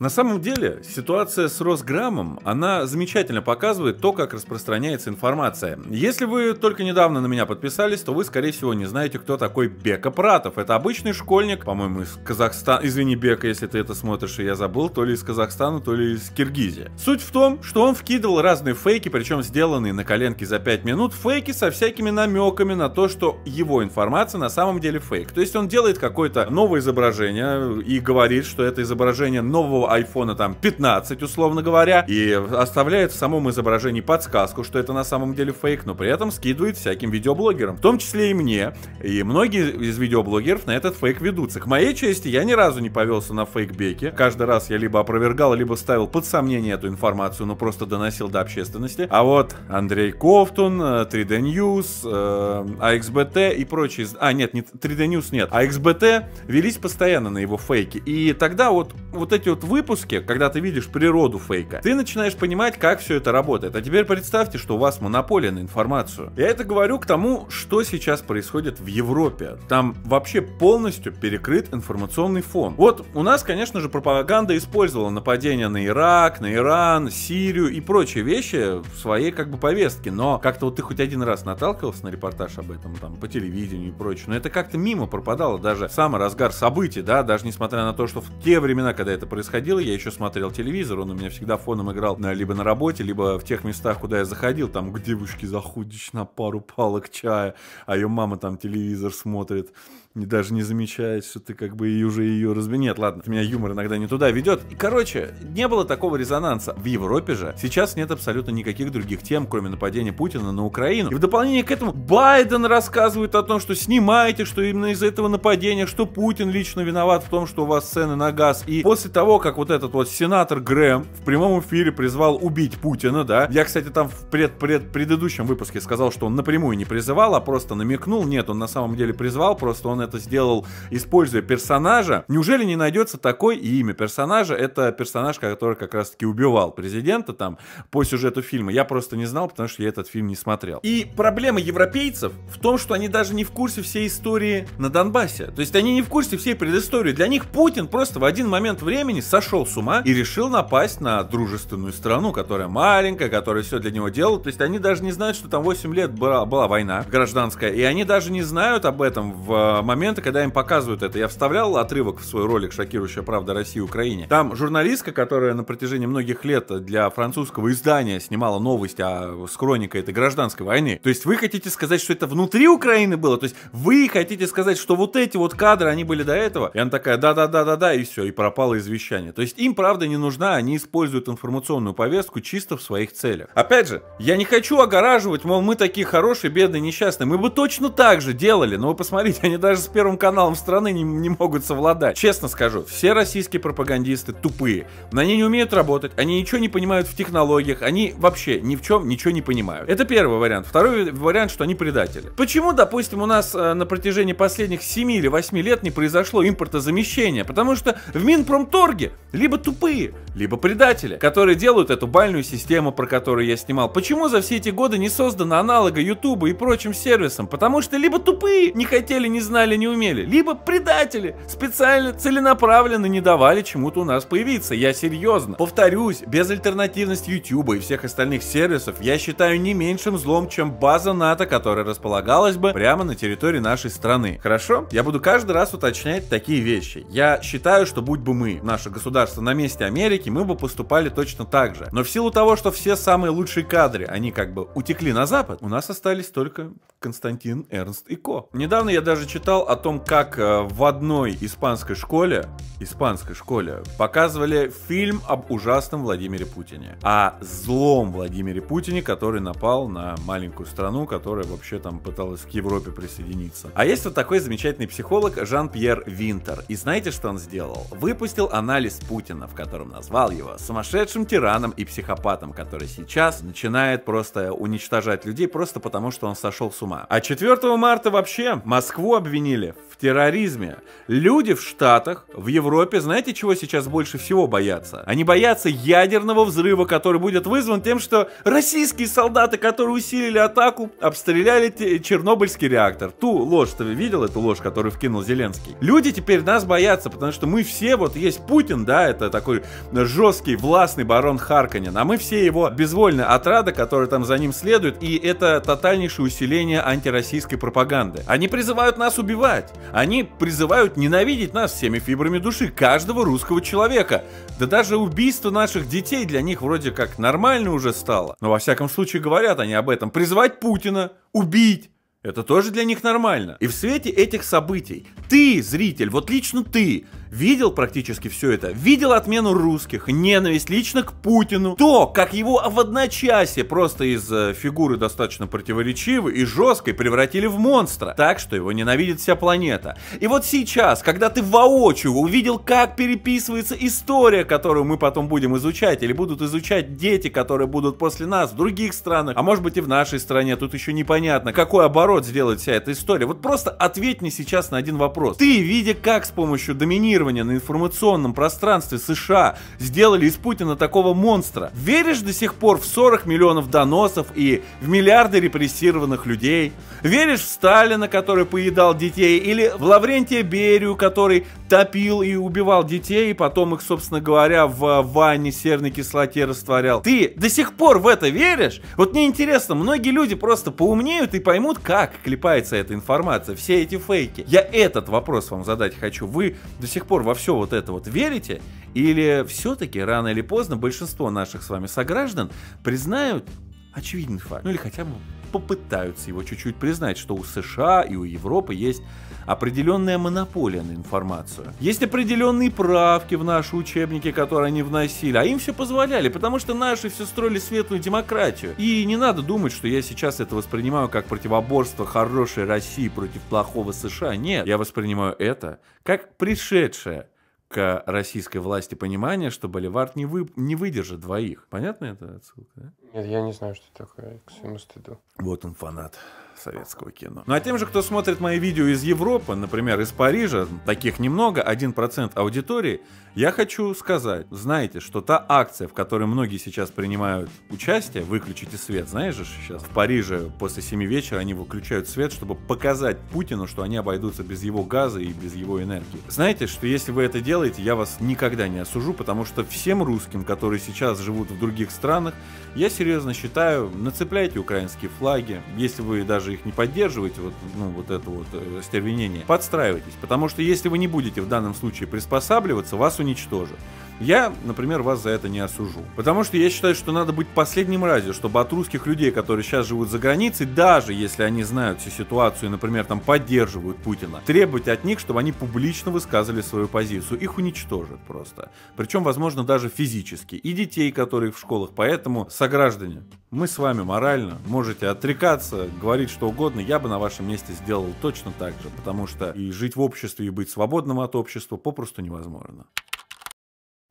На самом деле, ситуация с Росграммом, она замечательно показывает то, как распространяется информация. Если вы только недавно на меня подписались, то вы, скорее всего, не знаете, кто такой Бека Пратов. Это обычный школьник, по-моему, из Казахстана. Извини, Бека, если ты это смотришь, и я забыл, то ли из Казахстана, то ли из Киргизии. Суть в том, что он вкидывал разные фейки, причем сделанные на коленке за 5 минут, фейки со всякими намеками на то, что его информация на самом деле фейк. То есть он делает какое-то новое изображение и говорит, что это изображение нового у айфона там 15, условно говоря, и оставляет в самом изображении подсказку, что это на самом деле фейк, но при этом скидывает всяким видеоблогерам, в том числе и мне. И многие из видеоблогеров на этот фейк ведутся. К моей чести, я ни разу не повелся на фейкбеки, Каждый раз я либо опровергал, либо ставил под сомнение эту информацию, но ну, просто доносил до общественности. А вот Андрей Ковтун, 3D э, News, AXBT э, а и прочие... А, нет, не 3D News нет. AXBT а велись постоянно на его фейки. И тогда вот, вот эти вот вы выпуске, когда ты видишь природу фейка, ты начинаешь понимать, как все это работает. А теперь представьте, что у вас монополия на информацию. Я это говорю к тому, что сейчас происходит в Европе. Там вообще полностью перекрыт информационный фон. Вот у нас, конечно же, пропаганда использовала нападение на Ирак, на Иран, Сирию и прочие вещи в своей как бы повестке. Но как-то вот ты хоть один раз наталкивался на репортаж об этом там по телевидению и прочее, но это как-то мимо пропадало даже в самый разгар событий, да, даже несмотря на то, что в те времена, когда это происходило, выходила, я еще смотрел телевизор, он у меня всегда фоном играл на, либо на работе, либо в тех местах, куда я заходил, там к девушке заходишь на пару палок чая, а ее мама там телевизор смотрит не даже не замечает, что ты как бы и уже ее разби... Нет, ладно, меня юмор иногда не туда ведет. И, короче, не было такого резонанса. В Европе же сейчас нет абсолютно никаких других тем, кроме нападения Путина на Украину. И в дополнение к этому Байден рассказывает о том, что снимаете, что именно из-за этого нападения, что Путин лично виноват в том, что у вас цены на газ. И после того, как вот этот вот сенатор Грэм в прямом эфире призвал убить Путина, да, я, кстати, там в пред -пред предыдущем выпуске сказал, что он напрямую не призывал, а просто намекнул. Нет, он на самом деле призвал, просто он он это сделал, используя персонажа. Неужели не найдется такой имя персонажа? Это персонаж, который как раз-таки убивал президента там по сюжету фильма. Я просто не знал, потому что я этот фильм не смотрел. И проблема европейцев в том, что они даже не в курсе всей истории на Донбассе. То есть они не в курсе всей предыстории. Для них Путин просто в один момент времени сошел с ума и решил напасть на дружественную страну, которая маленькая, которая все для него делала. То есть они даже не знают, что там 8 лет была, была война гражданская. И они даже не знают об этом в э, моменты, когда им показывают это. Я вставлял отрывок в свой ролик «Шокирующая правда России и Украине». Там журналистка, которая на протяжении многих лет для французского издания снимала новость о, а, с хроникой этой гражданской войны. То есть вы хотите сказать, что это внутри Украины было? То есть вы хотите сказать, что вот эти вот кадры, они были до этого? И она такая, да-да-да-да-да, и все, и пропало из То есть им правда не нужна, они используют информационную повестку чисто в своих целях. Опять же, я не хочу огораживать, мол, мы такие хорошие, бедные, несчастные. Мы бы точно так же делали, но вы посмотрите, они даже даже с Первым каналом страны не, не могут совладать. Честно скажу, все российские пропагандисты тупые. они не умеют работать, они ничего не понимают в технологиях, они вообще ни в чем ничего не понимают. Это первый вариант. Второй вариант, что они предатели. Почему, допустим, у нас э, на протяжении последних 7 или 8 лет не произошло импортозамещение? Потому что в Минпромторге либо тупые, либо предатели, которые делают эту бальную систему, про которую я снимал. Почему за все эти годы не создано аналога Ютуба и прочим сервисам? Потому что либо тупые не хотели, не знали, специально не умели, либо предатели специально целенаправленно не давали чему-то у нас появиться. Я серьезно. Повторюсь, без безальтернативность YouTube и всех остальных сервисов я считаю не меньшим злом, чем база НАТО, которая располагалась бы прямо на территории нашей страны. Хорошо? Я буду каждый раз уточнять такие вещи. Я считаю, что будь бы мы, наше государство на месте Америки, мы бы поступали точно так же. Но в силу того, что все самые лучшие кадры, они как бы утекли на Запад, у нас остались только Константин, Эрнст и Ко. Недавно я даже читал читал о том, как э, в одной испанской школе, испанской школе, показывали фильм об ужасном Владимире Путине. О злом Владимире Путине, который напал на маленькую страну, которая вообще там пыталась к Европе присоединиться. А есть вот такой замечательный психолог Жан-Пьер Винтер. И знаете, что он сделал? Выпустил анализ Путина, в котором назвал его сумасшедшим тираном и психопатом, который сейчас начинает просто уничтожать людей просто потому, что он сошел с ума. А 4 марта вообще Москву обвинили обвинили в терроризме. Люди в Штатах, в Европе, знаете, чего сейчас больше всего боятся? Они боятся ядерного взрыва, который будет вызван тем, что российские солдаты, которые усилили атаку, обстреляли Чернобыльский реактор. Ту ложь, ты видел эту ложь, которую вкинул Зеленский? Люди теперь нас боятся, потому что мы все, вот есть Путин, да, это такой жесткий, властный барон Харканин, а мы все его безвольны от рада, там за ним следует, и это тотальнейшее усиление антироссийской пропаганды. Они призывают нас убивать плевать. Они призывают ненавидеть нас всеми фибрами души, каждого русского человека. Да даже убийство наших детей для них вроде как нормально уже стало. Но во всяком случае говорят они об этом. Призвать Путина, убить. Это тоже для них нормально. И в свете этих событий ты, зритель, вот лично ты, видел практически все это. Видел отмену русских, ненависть лично к Путину. То, как его в одночасье просто из э, фигуры достаточно противоречивой и жесткой превратили в монстра. Так что его ненавидит вся планета. И вот сейчас, когда ты воочию увидел, как переписывается история, которую мы потом будем изучать, или будут изучать дети, которые будут после нас в других странах, а может быть и в нашей стране, тут еще непонятно, какой оборот сделает вся эта история. Вот просто ответь мне сейчас на один вопрос. Ты, видя, как с помощью доминирования доминирования на информационном пространстве США сделали из Путина такого монстра? Веришь до сих пор в 40 миллионов доносов и в миллиарды репрессированных людей? Веришь в Сталина, который поедал детей, или в Лаврентия Берию, который топил и убивал детей, и потом их, собственно говоря, э, в ванне серной кислоте растворял? Ты до сих пор в это веришь? Вот мне интересно, многие люди просто поумнеют и поймут, как клепается эта информация, все эти фейки. Я этот вопрос вам задать хочу. Вы до сих пор во все вот это вот верите? Или все-таки рано или поздно большинство наших с вами сограждан признают очевидный факт? Ну или хотя бы попытаются его чуть-чуть признать, что у США и у Европы есть определенная монополия на информацию. Есть определенные правки в наши учебники, которые они вносили, а им все позволяли, потому что наши все строили светлую демократию. И не надо думать, что я сейчас это воспринимаю как противоборство хорошей России против плохого США. Нет, я воспринимаю это как пришедшее к российской власти понимание, что Боливар не, вы, не выдержит двоих. Понятно это отсылка? Да? Нет, я не знаю, что такое, к своему стыду. Вот он фанат советского кино. Ну а тем же, кто смотрит мои видео из Европы, например, из Парижа, таких немного, 1% аудитории, я хочу сказать, знаете, что та акция, в которой многие сейчас принимают участие, выключите свет, знаешь же сейчас, в Париже после 7 вечера они выключают свет, чтобы показать Путину, что они обойдутся без его газа и без его энергии. Знаете, что если вы это делаете, я вас никогда не осужу, потому что всем русским, которые сейчас живут в других странах, я серьезно считаю, нацепляйте украинские флаги, если вы даже продажи их не поддерживать вот, ну, вот это вот э, стервенение, подстраивайтесь. Потому что если вы не будете в данном случае приспосабливаться, вас уничтожат. Я, например, вас за это не осужу. Потому что я считаю, что надо быть последним разе, чтобы от русских людей, которые сейчас живут за границей, даже если они знают всю ситуацию и, например, там поддерживают Путина, требовать от них, чтобы они публично высказывали свою позицию. Их уничтожат просто. Причем, возможно, даже физически. И детей, которые в школах. Поэтому, сограждане, мы с вами морально можете отрекаться, говорить что угодно. Я бы на вашем месте сделал точно так же, потому что и жить в обществе, и быть свободным от общества попросту невозможно.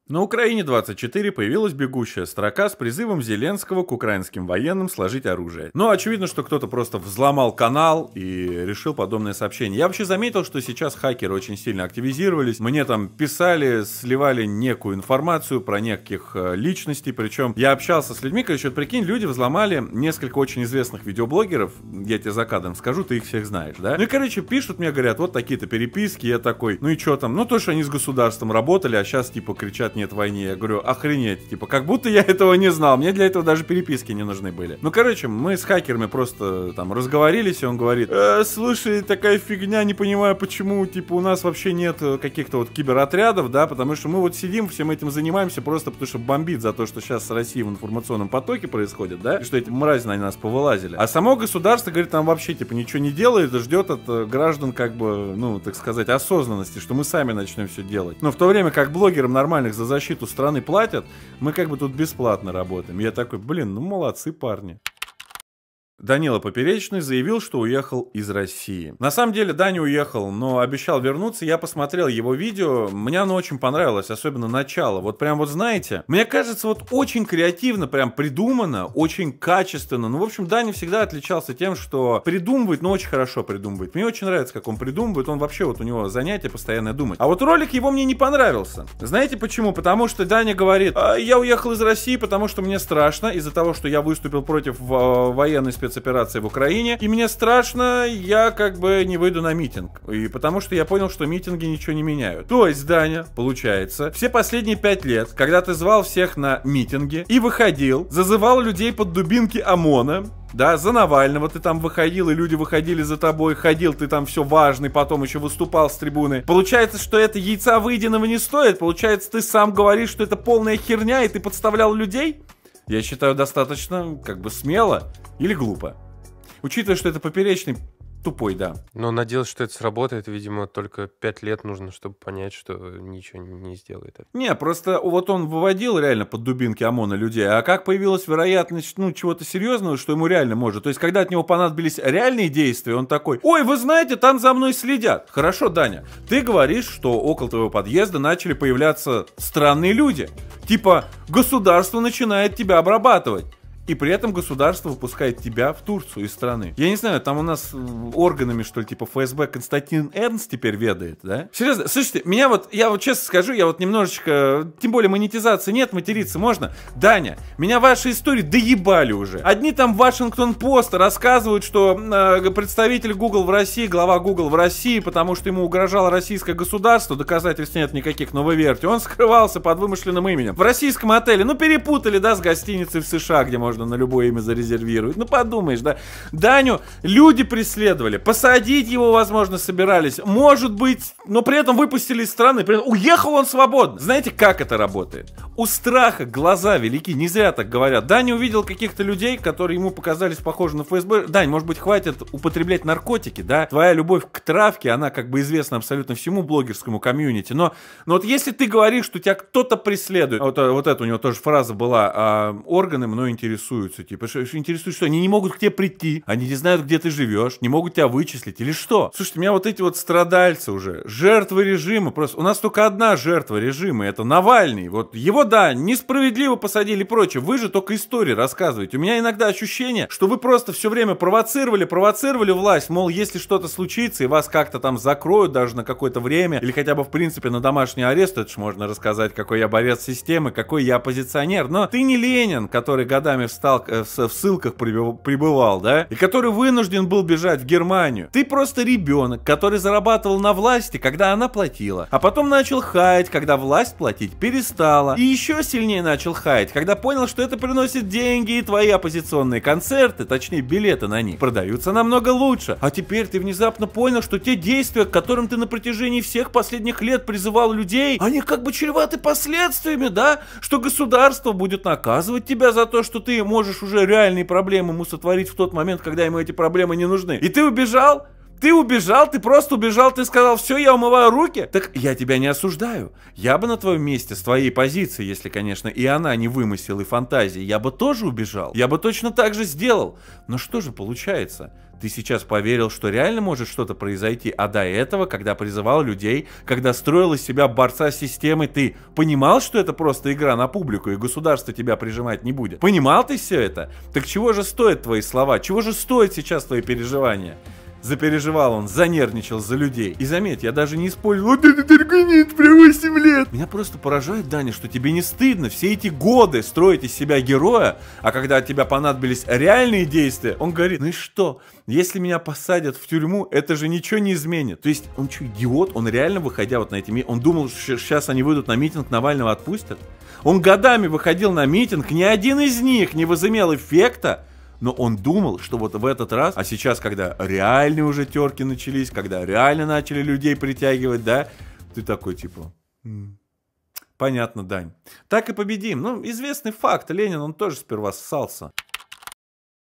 На Украине-24 появилась бегущая строка с призывом Зеленского к украинским военным сложить оружие. Но очевидно, что кто-то просто взломал канал и решил подобное сообщение. Я вообще заметил, что сейчас хакеры очень сильно активизировались. Мне там писали, сливали некую информацию про неких э, личностей. Причем я общался с людьми, короче, вот прикинь, люди взломали несколько очень известных видеоблогеров. Я тебе за кадром скажу, ты их всех знаешь, да? Ну и, короче, пишут мне, говорят, вот такие-то переписки. Я такой, ну и что там? Ну то, что они с государством работали, а сейчас типа кричат нет войне. Я говорю, охренеть, типа, как будто я этого не знал. Мне для этого даже переписки не нужны были. Ну, короче, мы с хакерами просто там разговорились, и он говорит, э, слушай, такая фигня, не понимаю, почему, типа, у нас вообще нет э, каких-то вот киберотрядов, да, потому что мы вот сидим, всем этим занимаемся просто потому, что бомбит за то, что сейчас с Россией в информационном потоке происходит, да, и что эти мрази на нас повылазили. А само государство, говорит, там вообще, типа, ничего не делает, ждет от э, граждан, как бы, ну, так сказать, осознанности, что мы сами начнем все делать. Но в то время как блогерам нормальных за защиту страны платят, мы как бы тут бесплатно работаем. Я такой, блин, ну молодцы парни. Данила Поперечный заявил, что уехал из России. На самом деле Даня уехал, но обещал вернуться. Я посмотрел его видео, мне оно очень понравилось, особенно начало. Вот прям вот знаете, мне кажется, вот очень креативно прям придумано, очень качественно. Ну, в общем, Даня всегда отличался тем, что придумывает, но ну, очень хорошо придумывает. Мне очень нравится, как он придумывает. Он вообще вот у него занятие постоянное думать. А вот ролик его мне не понравился. Знаете почему? Потому что Даня говорит, а, я уехал из России, потому что мне страшно из-за того, что я выступил против а, военной спецслужбы спецоперации в Украине, и мне страшно, я как бы не выйду на митинг. И потому что я понял, что митинги ничего не меняют. То есть, Даня, получается, все последние пять лет, когда ты звал всех на митинги и выходил, зазывал людей под дубинки ОМОНа, да, за Навального ты там выходил, и люди выходили за тобой, ходил ты там все важный, потом еще выступал с трибуны. Получается, что это яйца выеденного не стоит, получается, ты сам говоришь, что это полная херня, и ты подставлял людей? я считаю, достаточно как бы смело или глупо. Учитывая, что это поперечный тупой, да. Но надеялся, что это сработает. Видимо, только пять лет нужно, чтобы понять, что ничего не сделает. Не, просто вот он выводил реально под дубинки ОМОНа людей. А как появилась вероятность, ну, чего-то серьезного, что ему реально может? То есть, когда от него понадобились реальные действия, он такой, ой, вы знаете, там за мной следят. Хорошо, Даня, ты говоришь, что около твоего подъезда начали появляться странные люди. Типа, государство начинает тебя обрабатывать и при этом государство выпускает тебя в Турцию из страны. Я не знаю, там у нас органами, что ли, типа ФСБ Константин Эрнст теперь ведает, да? Серьезно, слушайте, меня вот, я вот честно скажу, я вот немножечко, тем более монетизации нет, материться можно. Даня, меня ваши истории доебали уже. Одни там Вашингтон-Пост рассказывают, что э, представитель Google в России, глава Google в России, потому что ему угрожало российское государство, доказательств нет никаких, но вы верьте, он скрывался под вымышленным именем. В российском отеле, ну перепутали, да, с гостиницей в США, где можно можно на любое имя зарезервировать. Ну подумаешь, да. Даню люди преследовали, посадить его, возможно, собирались. Может быть, но при этом выпустили из страны. При... Уехал он свободно. Знаете, как это работает? У страха глаза велики, не зря так говорят. Даня увидел каких-то людей, которые ему показались похожи на ФСБ. Дань, может быть, хватит употреблять наркотики, да? Твоя любовь к травке, она как бы известна абсолютно всему блогерскому комьюнити. Но, но вот если ты говоришь, что тебя кто-то преследует, вот, э, вот это у него тоже фраза была, а, органы мной интересуют интересуются? Типа, что интересует, что они не могут к тебе прийти, они не знают, где ты живешь, не могут тебя вычислить или что? Слушайте, у меня вот эти вот страдальцы уже, жертвы режима, просто у нас только одна жертва режима, это Навальный. Вот его, да, несправедливо посадили и прочее, вы же только истории рассказываете. У меня иногда ощущение, что вы просто все время провоцировали, провоцировали власть, мол, если что-то случится и вас как-то там закроют даже на какое-то время, или хотя бы в принципе на домашний арест, это же можно рассказать, какой я борец системы, какой я оппозиционер. Но ты не Ленин, который годами в стал э, в ссылках пребывал, да, и который вынужден был бежать в Германию. Ты просто ребенок, который зарабатывал на власти, когда она платила, а потом начал хаять, когда власть платить перестала, и еще сильнее начал хаять, когда понял, что это приносит деньги, и твои оппозиционные концерты, точнее билеты на них, продаются намного лучше. А теперь ты внезапно понял, что те действия, к которым ты на протяжении всех последних лет призывал людей, они как бы чреваты последствиями, да, что государство будет наказывать тебя за то, что ты ему можешь уже реальные проблемы ему сотворить в тот момент, когда ему эти проблемы не нужны. И ты убежал, ты убежал, ты просто убежал, ты сказал, все, я умываю руки. Так я тебя не осуждаю. Я бы на твоем месте, с твоей позиции, если, конечно, и она не вымысел и фантазии, я бы тоже убежал. Я бы точно так же сделал. Но что же получается? Ты сейчас поверил, что реально может что-то произойти, а до этого, когда призывал людей, когда строил из себя борца системы, ты понимал, что это просто игра на публику и государство тебя прижимать не будет? Понимал ты все это? Так чего же стоят твои слова? Чего же стоят сейчас твои переживания? Запереживал он, занервничал за людей. И заметь, я даже не использовал вот этот аргумент про 8 лет. Меня просто поражает, Даня, что тебе не стыдно все эти годы строить из себя героя, а когда от тебя понадобились реальные действия, он говорит, ну и что, если меня посадят в тюрьму, это же ничего не изменит. То есть, он что, идиот? Он реально, выходя вот на эти... Он думал, что сейчас они выйдут на митинг, Навального отпустят? Он годами выходил на митинг, ни один из них не возымел эффекта, но он думал, что вот в этот раз, а сейчас, когда реальные уже терки начались, когда реально начали людей притягивать, да, ты такой типа... Понятно, Дань. Так и победим. Ну, известный факт. Ленин, он тоже сперва ссался.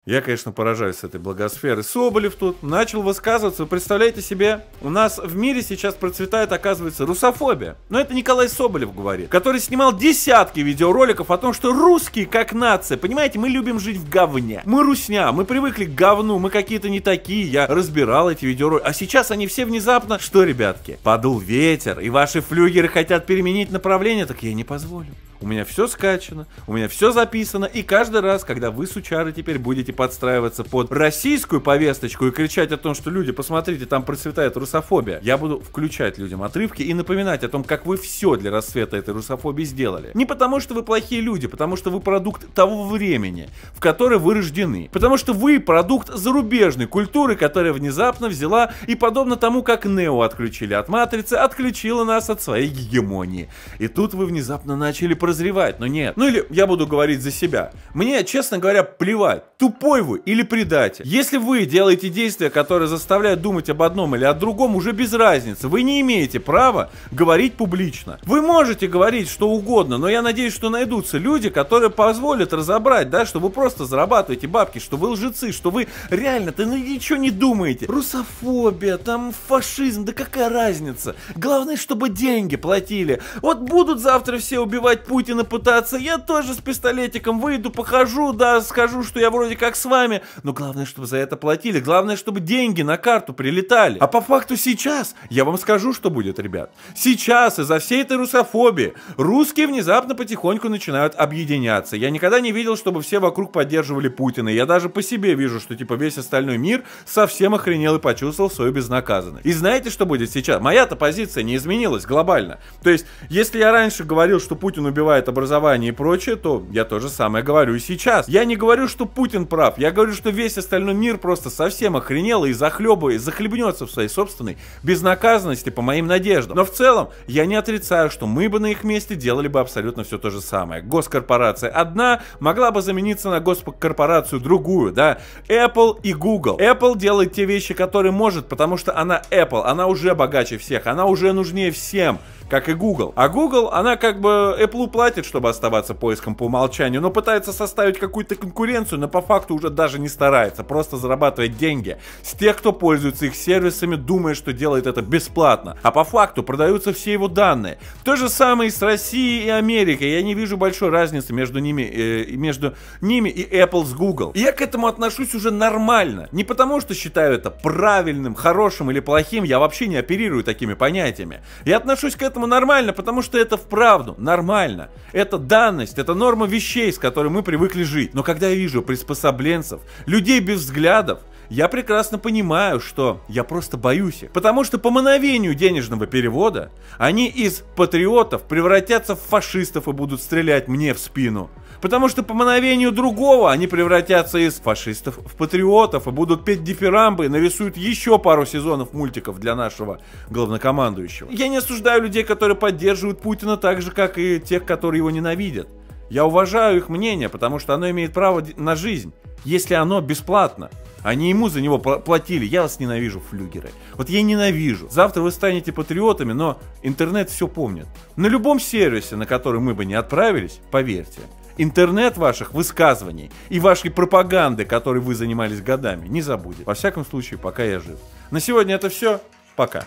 Я, конечно, поражаюсь этой благосферы. Соболев тут начал высказываться. Вы представляете себе, у нас в мире сейчас процветает, оказывается, русофобия. Но это Николай Соболев говорит, который снимал десятки видеороликов о том, что русские как нация, понимаете, мы любим жить в говне. Мы русня, мы привыкли к говну, мы какие-то не такие. Я разбирал эти видеоролики. А сейчас они все внезапно... Что, ребятки, подул ветер, и ваши флюгеры хотят переменить направление, так я не позволю. У меня все скачано, у меня все записано, и каждый раз, когда вы, сучары, теперь будете подстраиваться под российскую повесточку и кричать о том, что люди, посмотрите, там процветает русофобия, я буду включать людям отрывки и напоминать о том, как вы все для расцвета этой русофобии сделали. Не потому, что вы плохие люди, потому что вы продукт того времени, в которое вы рождены. Потому что вы продукт зарубежной культуры, которая внезапно взяла и подобно тому, как Нео отключили от Матрицы, отключила нас от своей гегемонии. И тут вы внезапно начали прозревать, но нет. Ну или я буду говорить за себя. Мне, честно говоря, плевать, тупой вы или предатель. Если вы делаете действия, которые заставляют думать об одном или о другом, уже без разницы. Вы не имеете права говорить публично. Вы можете говорить что угодно, но я надеюсь, что найдутся люди, которые позволят разобрать, да, что вы просто зарабатываете бабки, что вы лжецы, что вы реально, ты ну ничего не думаете. Русофобия, там фашизм, да какая разница? Главное, чтобы деньги платили. Вот будут завтра все убивать Путина, Путина пытаться, я тоже с пистолетиком выйду, похожу, да, скажу, что я вроде как с вами, но главное, чтобы за это платили, главное, чтобы деньги на карту прилетали. А по факту сейчас, я вам скажу, что будет, ребят, сейчас из-за всей этой русофобии русские внезапно потихоньку начинают объединяться. Я никогда не видел, чтобы все вокруг поддерживали Путина, я даже по себе вижу, что типа весь остальной мир совсем охренел и почувствовал свою безнаказанность. И знаете, что будет сейчас? Моя-то позиция не изменилась глобально. То есть, если я раньше говорил, что Путин убивает развивает образование и прочее, то я то же самое говорю и сейчас. Я не говорю, что Путин прав, я говорю, что весь остальной мир просто совсем охренел и захлебывает, захлебнется в своей собственной безнаказанности, по моим надеждам. Но в целом, я не отрицаю, что мы бы на их месте делали бы абсолютно все то же самое. Госкорпорация одна могла бы замениться на госкорпорацию другую, да? Apple и Google. Apple делает те вещи, которые может, потому что она Apple, она уже богаче всех, она уже нужнее всем как и Google. А Google, она как бы Apple платит, чтобы оставаться поиском по умолчанию, но пытается составить какую-то конкуренцию, но по факту уже даже не старается, просто зарабатывает деньги с тех, кто пользуется их сервисами, думая, что делает это бесплатно. А по факту продаются все его данные. То же самое и с Россией и Америкой. Я не вижу большой разницы между ними, э, между ними и Apple с Google. И я к этому отношусь уже нормально. Не потому, что считаю это правильным, хорошим или плохим, я вообще не оперирую такими понятиями. Я отношусь к этому Поэтому нормально, потому что это вправду нормально. Это данность, это норма вещей, с которой мы привыкли жить. Но когда я вижу приспособленцев, людей без взглядов, я прекрасно понимаю, что я просто боюсь их. Потому что по мановению денежного перевода они из патриотов превратятся в фашистов и будут стрелять мне в спину. Потому что по мановению другого они превратятся из фашистов в патриотов и будут петь дифирамбы и нарисуют еще пару сезонов мультиков для нашего главнокомандующего. Я не осуждаю людей, которые поддерживают Путина так же, как и тех, которые его ненавидят. Я уважаю их мнение, потому что оно имеет право на жизнь, если оно бесплатно. Они ему за него платили. Я вас ненавижу, флюгеры. Вот я ненавижу. Завтра вы станете патриотами, но интернет все помнит. На любом сервисе, на который мы бы не отправились, поверьте, интернет ваших высказываний и вашей пропаганды, которой вы занимались годами, не забудет. Во всяком случае, пока я жив. На сегодня это все. Пока.